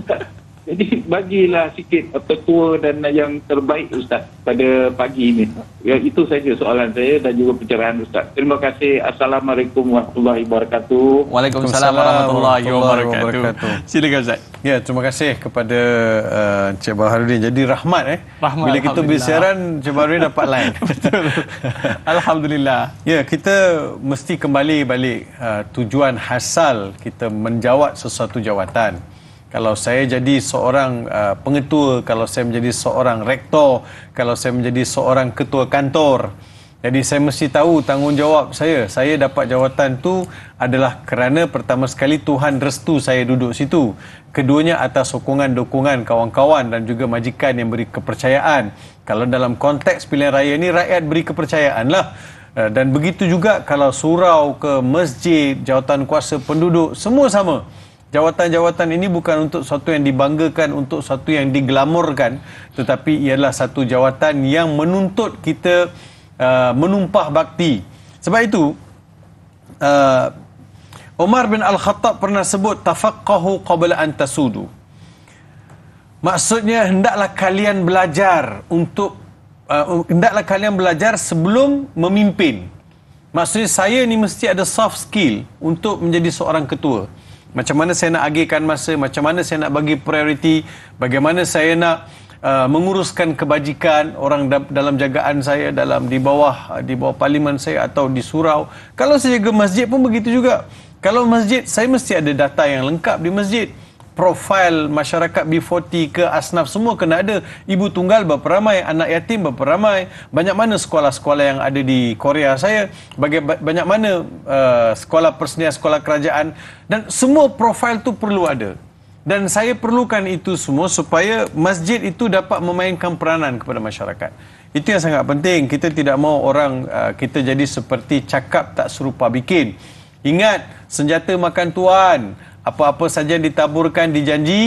jadi bagilah sikit petua dan yang terbaik Ustaz pada pagi ini. Ya, itu saja soalan saya dan juga pencerahan Ustaz. Terima kasih. Assalamualaikum warahmatullahi wabarakatuh. Waalaikumsalam warahmatullahi wabarakatuh. Silakan Ustaz. Ya, terima kasih kepada uh, Encik Baharudin. Jadi rahmat eh. Rahmat, Bila kita bersiaran, Encik Baharudin dapat lain, Betul. Alhamdulillah. Ya, kita mesti kembali balik uh, tujuan hasal kita menjawat sesuatu jawatan kalau saya jadi seorang uh, pengetua, kalau saya menjadi seorang rektor, kalau saya menjadi seorang ketua kantor. Jadi saya mesti tahu tanggungjawab saya. Saya dapat jawatan tu adalah kerana pertama sekali Tuhan restu saya duduk situ. Keduanya atas sokongan-dokongan kawan-kawan dan juga majikan yang beri kepercayaan. Kalau dalam konteks pilihan raya ni rakyat beri kepercayaan lah. Uh, dan begitu juga kalau surau ke masjid, jawatan kuasa penduduk, semua sama jawatan-jawatan ini bukan untuk satu yang dibanggakan untuk satu yang digelamorkan, tetapi ialah satu jawatan yang menuntut kita uh, menumpah bakti sebab itu uh, Umar bin Al-Khattab pernah sebut tafaqahu qabla an tasudu maksudnya hendaklah kalian belajar untuk uh, hendaklah kalian belajar sebelum memimpin maksudnya saya ni mesti ada soft skill untuk menjadi seorang ketua macam mana saya nak agihkan masa, macam mana saya nak bagi prioriti, bagaimana saya nak uh, menguruskan kebajikan orang da- dalam jagaan saya dalam di bawah uh, di bawah parlimen saya atau di surau. Kalau saya jaga masjid pun begitu juga. Kalau masjid saya mesti ada data yang lengkap di masjid profil masyarakat B40 ke asnaf semua kena ada ibu tunggal ramai anak yatim ramai banyak mana sekolah-sekolah yang ada di Korea saya bagi banyak mana uh, sekolah persenian sekolah kerajaan dan semua profil tu perlu ada dan saya perlukan itu semua supaya masjid itu dapat memainkan peranan kepada masyarakat itu yang sangat penting kita tidak mau orang uh, kita jadi seperti cakap tak serupa bikin ingat senjata makan tuan apa-apa saja yang ditaburkan dijanji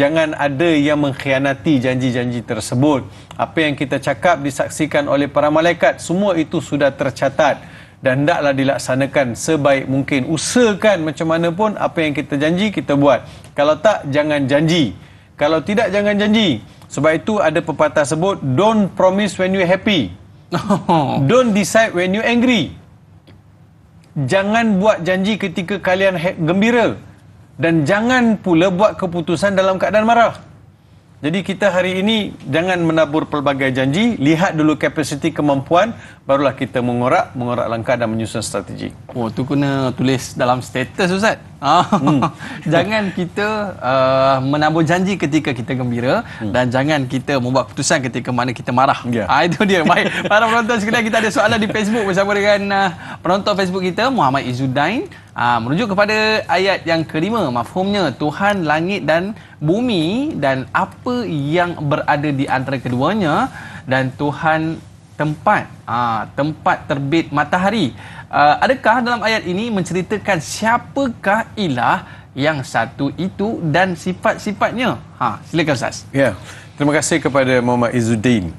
jangan ada yang mengkhianati janji-janji tersebut apa yang kita cakap disaksikan oleh para malaikat semua itu sudah tercatat dan hendaklah dilaksanakan sebaik mungkin usahakan macam mana pun apa yang kita janji kita buat kalau tak jangan janji kalau tidak jangan janji sebab itu ada pepatah sebut don't promise when you happy don't decide when you angry jangan buat janji ketika kalian gembira dan jangan pula buat keputusan dalam keadaan marah. Jadi kita hari ini jangan menabur pelbagai janji, lihat dulu kapasiti kemampuan, barulah kita mengorak, mengorak langkah dan menyusun strategi. Oh, tu kena tulis dalam status Ustaz. Ah. Hmm. jangan kita uh, menabur janji ketika kita gembira hmm. dan jangan kita membuat keputusan ketika mana kita marah. Yeah. Ya. Ha, itu dia. Baik, para penonton sekalian kita ada soalan di Facebook bersama dengan uh, penonton Facebook kita, Muhammad Izudain. Ha, ah, merujuk kepada ayat yang kelima, mafhumnya Tuhan langit dan bumi dan apa yang berada di antara keduanya dan Tuhan tempat, ha, tempat terbit matahari. Ha, adakah dalam ayat ini menceritakan siapakah ilah yang satu itu dan sifat-sifatnya? Ha, silakan Ustaz. Ya, terima kasih kepada Muhammad Izzuddin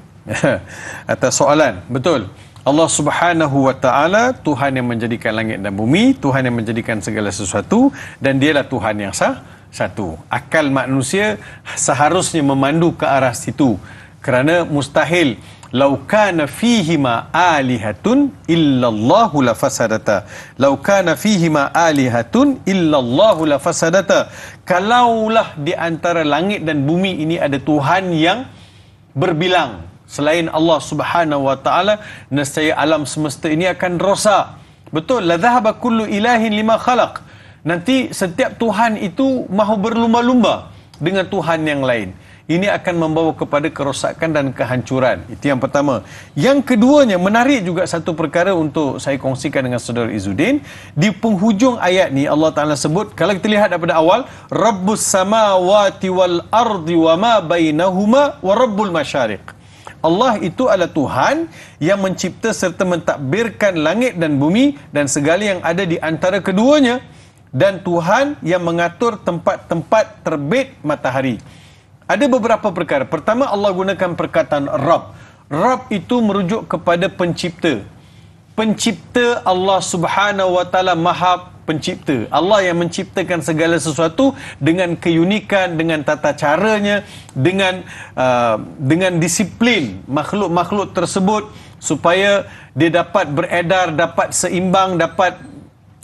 atas soalan. Betul. Allah subhanahu wa ta'ala Tuhan yang menjadikan langit dan bumi Tuhan yang menjadikan segala sesuatu Dan dialah Tuhan yang sah Satu Akal manusia seharusnya memandu ke arah situ Kerana mustahil Lau kana fihima alihatun illallahu fasadata Lau kana fihima alihatun illallahu fasadata Kalaulah di antara langit dan bumi ini ada Tuhan yang berbilang selain Allah Subhanahu wa taala nescaya alam semesta ini akan rosak betul la dhahaba kullu ilahin lima khalaq nanti setiap tuhan itu mahu berlumba-lumba dengan tuhan yang lain ini akan membawa kepada kerosakan dan kehancuran itu yang pertama yang keduanya menarik juga satu perkara untuk saya kongsikan dengan saudara Izudin di penghujung ayat ni Allah Taala sebut kalau kita lihat daripada awal rabbus samawati wal ardi wa ma bainahuma wa rabbul masyariq Allah itu adalah Tuhan yang mencipta serta mentadbirkan langit dan bumi dan segala yang ada di antara keduanya dan Tuhan yang mengatur tempat-tempat terbit matahari. Ada beberapa perkara. Pertama Allah gunakan perkataan Rabb. Rabb itu merujuk kepada pencipta. Pencipta Allah Subhanahu wa taala Maha pencipta. Allah yang menciptakan segala sesuatu dengan keunikan, dengan tata caranya, dengan uh, dengan disiplin makhluk-makhluk tersebut supaya dia dapat beredar, dapat seimbang, dapat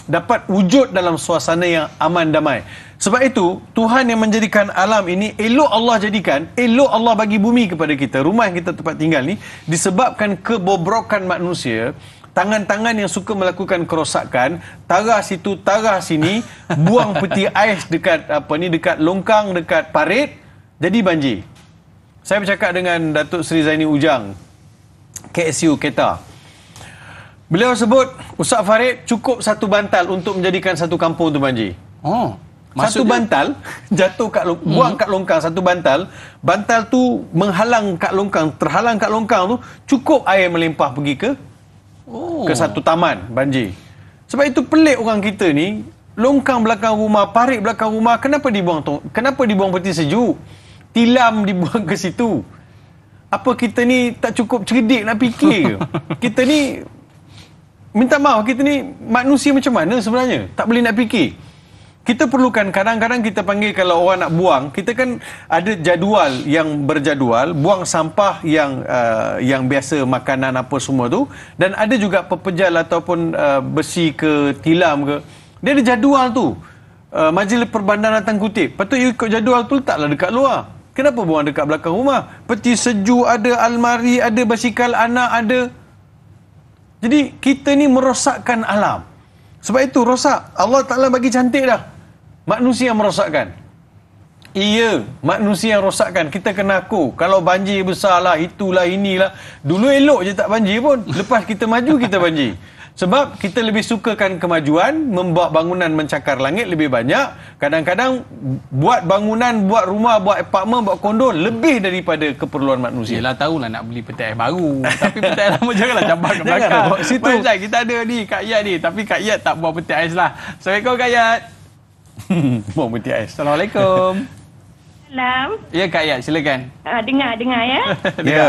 dapat wujud dalam suasana yang aman damai. Sebab itu, Tuhan yang menjadikan alam ini, elok Allah jadikan, elok Allah bagi bumi kepada kita, rumah yang kita tempat tinggal ni, disebabkan kebobrokan manusia, tangan-tangan yang suka melakukan kerosakan tarah situ tarah sini buang peti ais dekat apa ni dekat longkang dekat parit jadi banjir saya bercakap dengan Datuk Seri Zaini Ujang KSU Keta beliau sebut Ustaz Farid cukup satu bantal untuk menjadikan satu kampung tu banjir oh Maksud satu dia? bantal jatuh kat buang mhm. kat longkang satu bantal bantal tu menghalang kat longkang terhalang kat longkang tu cukup air melimpah pergi ke Oh. ke satu taman banjir. Sebab itu pelik orang kita ni, longkang belakang rumah, parit belakang rumah, kenapa dibuang tu? kenapa dibuang peti sejuk? Tilam dibuang ke situ. Apa kita ni tak cukup cerdik nak fikir? kita ni minta maaf kita ni manusia macam mana sebenarnya? Tak boleh nak fikir kita perlukan kadang-kadang kita panggil kalau orang nak buang kita kan ada jadual yang berjadual buang sampah yang uh, yang biasa makanan apa semua tu dan ada juga pepejal ataupun uh, besi ke tilam ke dia ada jadual tu uh, majlis perbandaran datang kutip patut you ikut jadual tu letaklah dekat luar kenapa buang dekat belakang rumah peti sejuk ada almari ada basikal anak ada jadi kita ni merosakkan alam sebab itu rosak Allah Taala bagi cantik dah Manusia yang merosakkan. Iya, manusia yang rosakkan. Kita kena aku. Kalau banjir besarlah, itulah, inilah. Dulu elok je tak banjir pun. Lepas kita maju, kita banjir. Sebab kita lebih sukakan kemajuan, membuat bangunan mencakar langit lebih banyak. Kadang-kadang buat bangunan, buat rumah, buat apartmen, buat kondo lebih daripada keperluan manusia. Yelah tahulah nak beli peti air baru. Tapi peti air lama janganlah jambang ke belakang. Jangan, kita ada ni Kak Yat ni. Tapi Kak Yat tak buat peti air lah. Assalamualaikum Kak Yat. Buang peti ais. Assalamualaikum. Salam. Ya, Kak Ayat. Silakan. Uh, dengar, dengar ya. ya.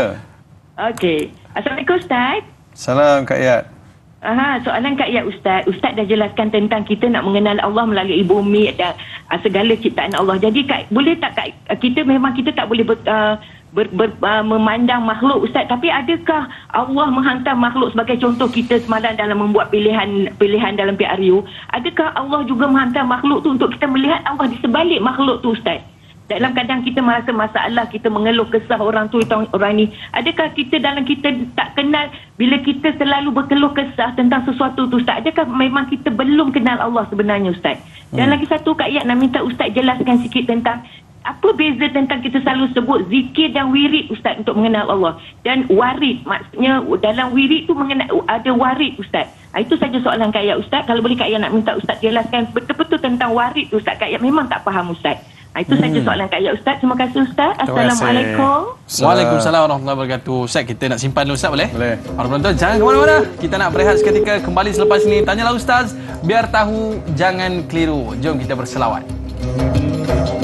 Okey. Assalamualaikum, Ustaz. Salam, Kak Ayat. Aha, soalan Kak Ayat, Ustaz. Ustaz dah jelaskan tentang kita nak mengenal Allah melalui bumi dan ah, segala ciptaan Allah. Jadi, Kak, boleh tak Kak, kita memang kita tak boleh uh, ber, ber, uh, memandang makhluk ustaz tapi adakah Allah menghantar makhluk sebagai contoh kita semalam dalam membuat pilihan pilihan dalam PRU adakah Allah juga menghantar makhluk tu untuk kita melihat Allah di sebalik makhluk tu ustaz dalam kadang kita merasa masalah kita mengeluh kesah orang tu orang, orang ni adakah kita dalam kita tak kenal bila kita selalu berkeluh kesah tentang sesuatu tu ustaz adakah memang kita belum kenal Allah sebenarnya ustaz dan hmm. lagi satu Kak Yat nak minta ustaz jelaskan sikit tentang apa beza tentang kita selalu sebut zikir dan wirid ustaz untuk mengenal Allah dan warid maksudnya dalam wirid tu mengenal ada warid ustaz ah, itu saja soalan kaya ustaz kalau boleh kaya nak minta ustaz jelaskan betul-betul tentang warid ustaz Kaya memang tak faham ustaz ah, itu hmm. saja soalan kaya ustaz terima kasih ustaz assalamualaikum Waalaikumsalam warahmatullahi wabarakatuh ustaz kita nak simpan dulu ustaz boleh boleh Orang jangan ke mana-mana kita nak berehat seketika kembali selepas ini tanyalah ustaz biar tahu jangan keliru jom kita berselawat Thank you.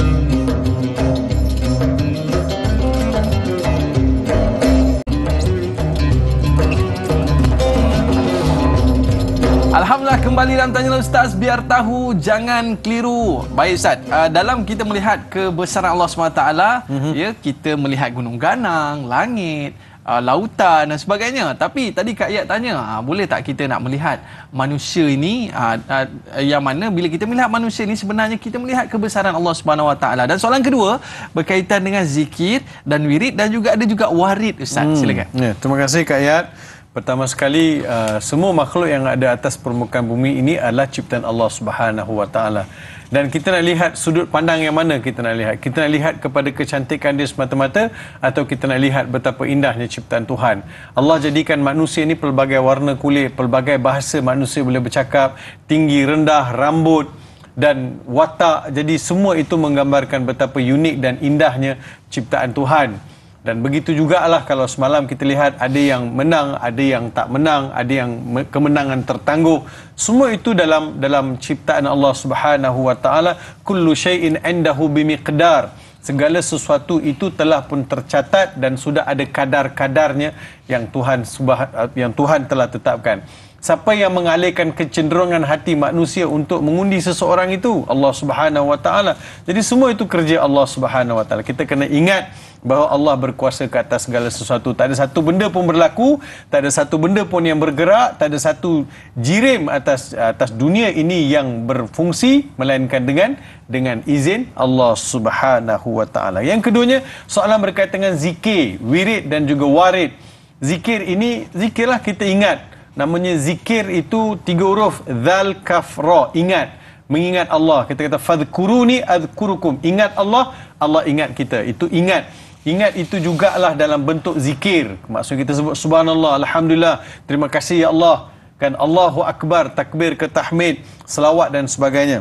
Alhamdulillah kembali dalam tanya lah ustaz biar tahu jangan keliru. Baik ustaz, uh, dalam kita melihat kebesaran Allah SWT, mm-hmm. ya kita melihat gunung ganang, langit, uh, lautan dan sebagainya. Tapi tadi Kak Ayat tanya, uh, boleh tak kita nak melihat manusia ini uh, uh, yang mana bila kita melihat manusia ini sebenarnya kita melihat kebesaran Allah Subhanahu Wa Taala. Dan soalan kedua berkaitan dengan zikir dan wirid dan juga ada juga warid ustaz. Mm. Silakan. Ya, yeah, terima kasih Kak Ayat. Pertama sekali, uh, semua makhluk yang ada atas permukaan bumi ini adalah ciptaan Allah Subhanahu Wa Taala. Dan kita nak lihat sudut pandang yang mana kita nak lihat. Kita nak lihat kepada kecantikan dia semata-mata atau kita nak lihat betapa indahnya ciptaan Tuhan. Allah jadikan manusia ini pelbagai warna kulit, pelbagai bahasa manusia boleh bercakap, tinggi, rendah, rambut dan watak. Jadi semua itu menggambarkan betapa unik dan indahnya ciptaan Tuhan. Dan begitu juga lah kalau semalam kita lihat ada yang menang, ada yang tak menang, ada yang kemenangan tertangguh. Semua itu dalam dalam ciptaan Allah Subhanahu Wa Taala. Kullu shayin endahu Kedar. Segala sesuatu itu telah pun tercatat dan sudah ada kadar-kadarnya yang Tuhan subah, yang Tuhan telah tetapkan siapa yang mengalihkan kecenderungan hati manusia untuk mengundi seseorang itu Allah Subhanahu wa taala jadi semua itu kerja Allah Subhanahu wa taala kita kena ingat bahawa Allah berkuasa ke atas segala sesuatu tak ada satu benda pun berlaku tak ada satu benda pun yang bergerak tak ada satu jirim atas atas dunia ini yang berfungsi melainkan dengan dengan izin Allah Subhanahu wa taala yang keduanya soalan berkaitan dengan zikir wirid dan juga warid zikir ini zikirlah kita ingat namanya zikir itu tiga huruf zal kafra ingat mengingat Allah kita kata fadhkuruni adhkurukum ingat Allah Allah ingat kita itu ingat ingat itu jugalah dalam bentuk zikir maksud kita sebut subhanallah alhamdulillah terima kasih ya Allah kan Allahu akbar takbir ke tahmid selawat dan sebagainya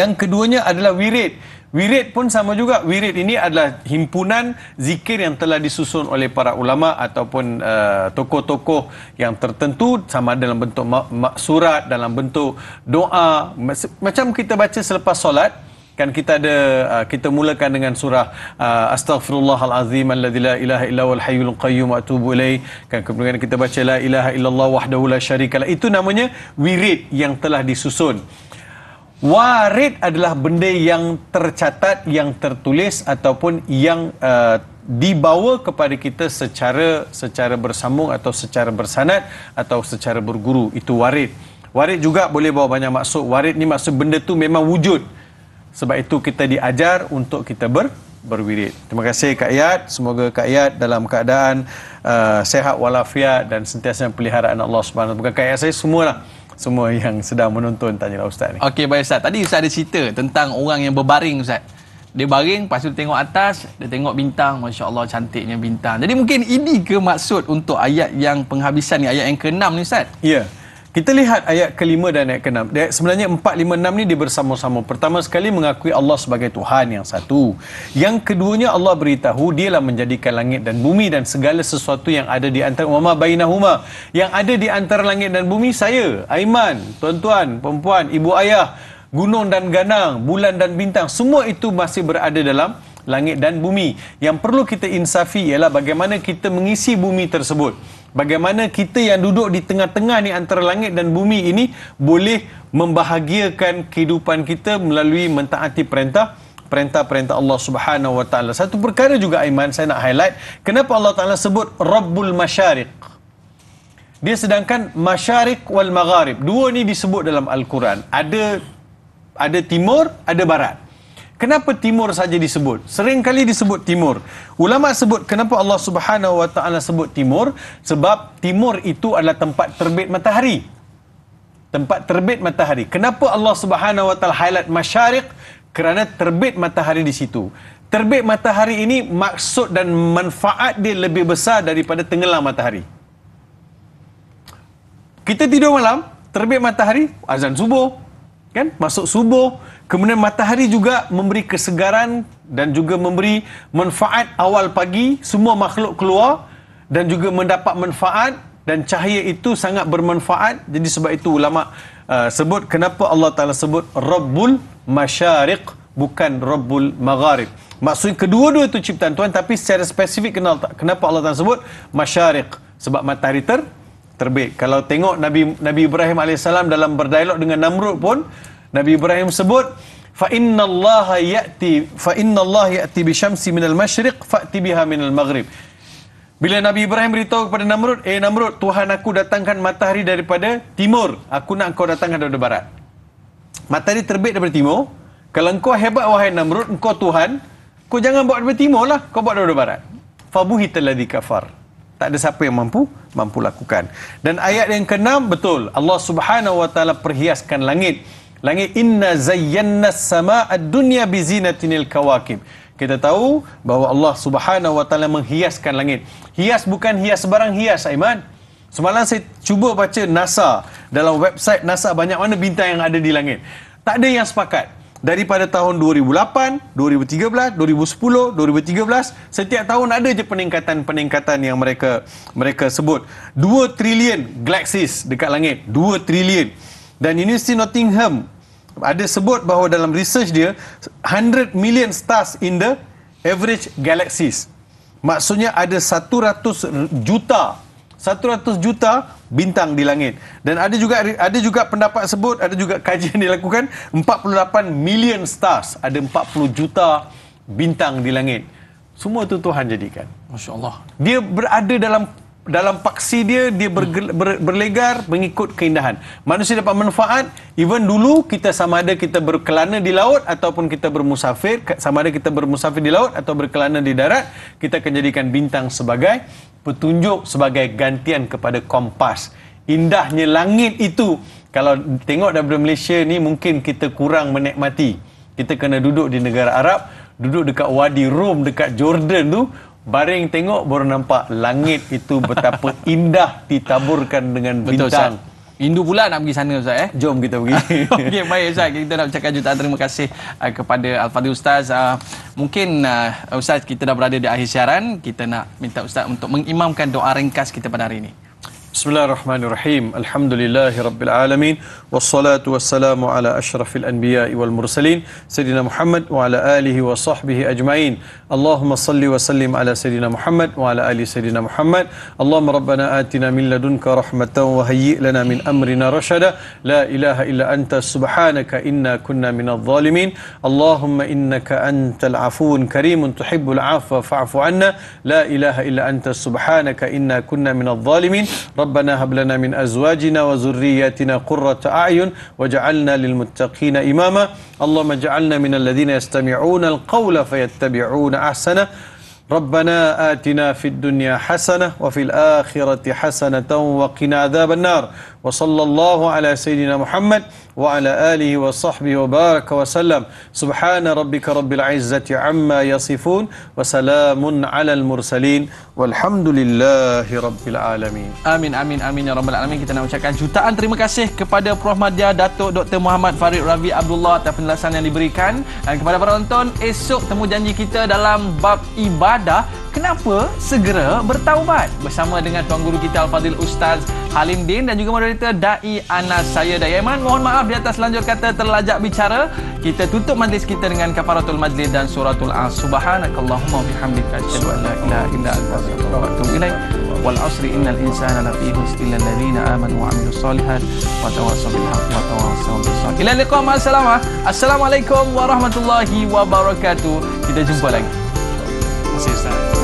yang keduanya adalah wirid Wirid pun sama juga. Wirid ini adalah himpunan zikir yang telah disusun oleh para ulama ataupun uh, tokoh-tokoh yang tertentu sama dalam bentuk ma- ma- surat, dalam bentuk doa. macam kita baca selepas solat, kan kita ada uh, kita mulakan dengan surah uh, astaghfirullahalazim alladzi la ilaha illallahul hayyul qayyum atubu ilaih. Kan kemudian kita baca la ilaha illallah wahdahu la syarikalah. Itu namanya wirid yang telah disusun. Warid adalah benda yang tercatat, yang tertulis ataupun yang uh, dibawa kepada kita secara secara bersambung atau secara bersanad atau secara berguru. Itu warid. Warid juga boleh bawa banyak maksud. Warid ni maksud benda tu memang wujud. Sebab itu kita diajar untuk kita ber, berwirid. Terima kasih Kak Yat. Semoga Kak Yat dalam keadaan uh, sehat walafiat dan sentiasa anak Allah SWT. Bukan Kak Yat saya, semualah semua yang sedang menonton lah ustaz ni. Okey baik ustaz. Tadi ustaz ada cerita tentang orang yang berbaring ustaz. Dia baring lepas tu dia tengok atas, dia tengok bintang, masya-Allah cantiknya bintang. Jadi mungkin ini ke maksud untuk ayat yang penghabisan ni ayat yang ke-6 ni ustaz? Ya. Yeah. Kita lihat ayat kelima dan ayat keenam. Sebenarnya empat, lima, enam ni dia bersama-sama. Pertama sekali mengakui Allah sebagai Tuhan yang satu. Yang keduanya Allah beritahu dia lah menjadikan langit dan bumi dan segala sesuatu yang ada di antara umama bainahuma. Yang ada di antara langit dan bumi saya, Aiman, tuan-tuan, perempuan, ibu ayah, gunung dan ganang, bulan dan bintang. Semua itu masih berada dalam langit dan bumi. Yang perlu kita insafi ialah bagaimana kita mengisi bumi tersebut. Bagaimana kita yang duduk di tengah-tengah ni antara langit dan bumi ini boleh membahagiakan kehidupan kita melalui mentaati perintah perintah-perintah Allah Subhanahu Wa Taala. Satu perkara juga Aiman saya nak highlight, kenapa Allah Taala sebut Rabbul Masyariq? Dia sedangkan Masyariq wal Magharib. Dua ni disebut dalam Al-Quran. Ada ada timur, ada barat. Kenapa timur saja disebut? Sering kali disebut timur. Ulama sebut kenapa Allah Subhanahu Wa Taala sebut timur? Sebab timur itu adalah tempat terbit matahari. Tempat terbit matahari. Kenapa Allah Subhanahu Wa Taala highlight masyariq? Kerana terbit matahari di situ. Terbit matahari ini maksud dan manfaat dia lebih besar daripada tenggelam matahari. Kita tidur malam, terbit matahari, azan subuh. Kan? Masuk subuh, Kemudian matahari juga memberi kesegaran dan juga memberi manfaat awal pagi. Semua makhluk keluar dan juga mendapat manfaat dan cahaya itu sangat bermanfaat. Jadi sebab itu ulama uh, sebut kenapa Allah Ta'ala sebut Rabbul Masyariq bukan Rabbul Magharib. Maksud kedua-dua itu ciptaan Tuhan tapi secara spesifik kenal tak? Kenapa Allah Ta'ala sebut Masyariq? Sebab matahari ter terbit. Kalau tengok Nabi Nabi Ibrahim AS dalam berdialog dengan Namrud pun Nabi Ibrahim sebut fa inna Allah ya'ti fa inna Allah ya'ti bi syamsi min al-masyriq fa'ti biha min al-maghrib. Bila Nabi Ibrahim beritahu kepada Namrud, "Eh Namrud, Tuhan aku datangkan matahari daripada timur. Aku nak kau datangkan daripada barat." Matahari terbit daripada timur. Kalau engkau hebat wahai Namrud, engkau Tuhan, kau jangan buat daripada timur lah, kau buat daripada barat. Fabuhi telah kafar. Tak ada siapa yang mampu mampu lakukan. Dan ayat yang keenam betul. Allah Subhanahu wa taala perhiaskan langit. Langit inna Zayyana samaa'a ad-dunya bi zinatinil kawakib. Kita tahu bahawa Allah Subhanahu wa taala menghiaskan langit. Hias bukan hias sebarang hias, Aiman. Semalam saya cuba baca NASA dalam website NASA banyak mana bintang yang ada di langit. Tak ada yang sepakat. Daripada tahun 2008, 2013, 2010, 2013, setiap tahun ada je peningkatan-peningkatan yang mereka mereka sebut. 2 trilion galaxies dekat langit. 2 trilion dan Universiti Nottingham ada sebut bahawa dalam research dia 100 million stars in the average galaxies maksudnya ada 100 juta 100 juta bintang di langit dan ada juga ada juga pendapat sebut ada juga kajian dilakukan 48 million stars ada 40 juta bintang di langit semua itu Tuhan jadikan masya-Allah dia berada dalam dalam paksi dia dia berge, hmm. ber, berlegar mengikut keindahan. Manusia dapat manfaat even dulu kita sama ada kita berkelana di laut ataupun kita bermusafir, sama ada kita bermusafir di laut atau berkelana di darat, kita akan jadikan bintang sebagai petunjuk sebagai gantian kepada kompas. Indahnya langit itu kalau tengok daripada Malaysia ni mungkin kita kurang menikmati. Kita kena duduk di negara Arab, duduk dekat Wadi Rum dekat Jordan tu Baring tengok baru nampak langit itu betapa indah ditaburkan dengan bintang. Betul, Ustaz. Hindu pula nak pergi sana Ustaz eh. Jom kita pergi. Okey baik Ustaz kita nak cakap jutaan terima kasih uh, kepada Al-Fadhil Ustaz. Uh, mungkin uh, Ustaz kita dah berada di akhir siaran. Kita nak minta Ustaz untuk mengimamkan doa ringkas kita pada hari ini. بسم الله الرحمن الرحيم الحمد لله رب العالمين والصلاة والسلام على أشرف الأنبياء والمرسلين سيدنا محمد وعلى آله وصحبه أجمعين اللهم صل وسلم على سيدنا محمد وعلى آل سيدنا محمد اللهم ربنا آتنا من لدنك رحمة وهيئ لنا من أمرنا رشدا لا إله إلا أنت سبحانك إنا كنا من الظالمين اللهم إنك أنت العفو كريم تحب العفو فاعف عنا لا إله إلا أنت سبحانك إنا كنا من الظالمين ربنا هب لنا من أزواجنا وذرياتنا قرة أعين وجعلنا للمتقين إماما اللهم اجعلنا من الذين يستمعون القول فيتبعون أحسنه ربنا آتنا في الدنيا حسنة وفي الآخرة حسنة وقنا عذاب النار Wassallallahu ala sayyidina Muhammad wa ala alihi wa sahbihi wa baraka wa sallam. Subhana rabbika rabbil izzati amma yasifun wa salamun ala al mursalin walhamdulillahi rabbil alamin. Amin amin amin ya rabbal alamin. Kita nak ucapkan jutaan terima kasih kepada Prof Madya Datuk Dr Muhammad Farid Ravi Abdullah atas penjelasan yang diberikan. Dan kepada para penonton, esok temu janji kita dalam bab ibadah kenapa segera bertaubat bersama dengan tuan guru kita Al-Fadhil Ustaz Halim Din dan juga moderator Dai Anas saya Dayaman mohon maaf di atas lanjut kata terlajak bicara kita tutup majlis kita dengan kafaratul majlis dan suratul as subhanakallahumma bihamdika asyhadu an la ilaha illa anta astaghfiruka wa atubu wal asri innal insana lafi khusr illa alladziina amanu wa amilus shalihat wa tawassaw bil haqqi wa tawassaw bis sabr ila liqa ma salama assalamualaikum warahmatullahi wabarakatuh kita jumpa lagi terima kasih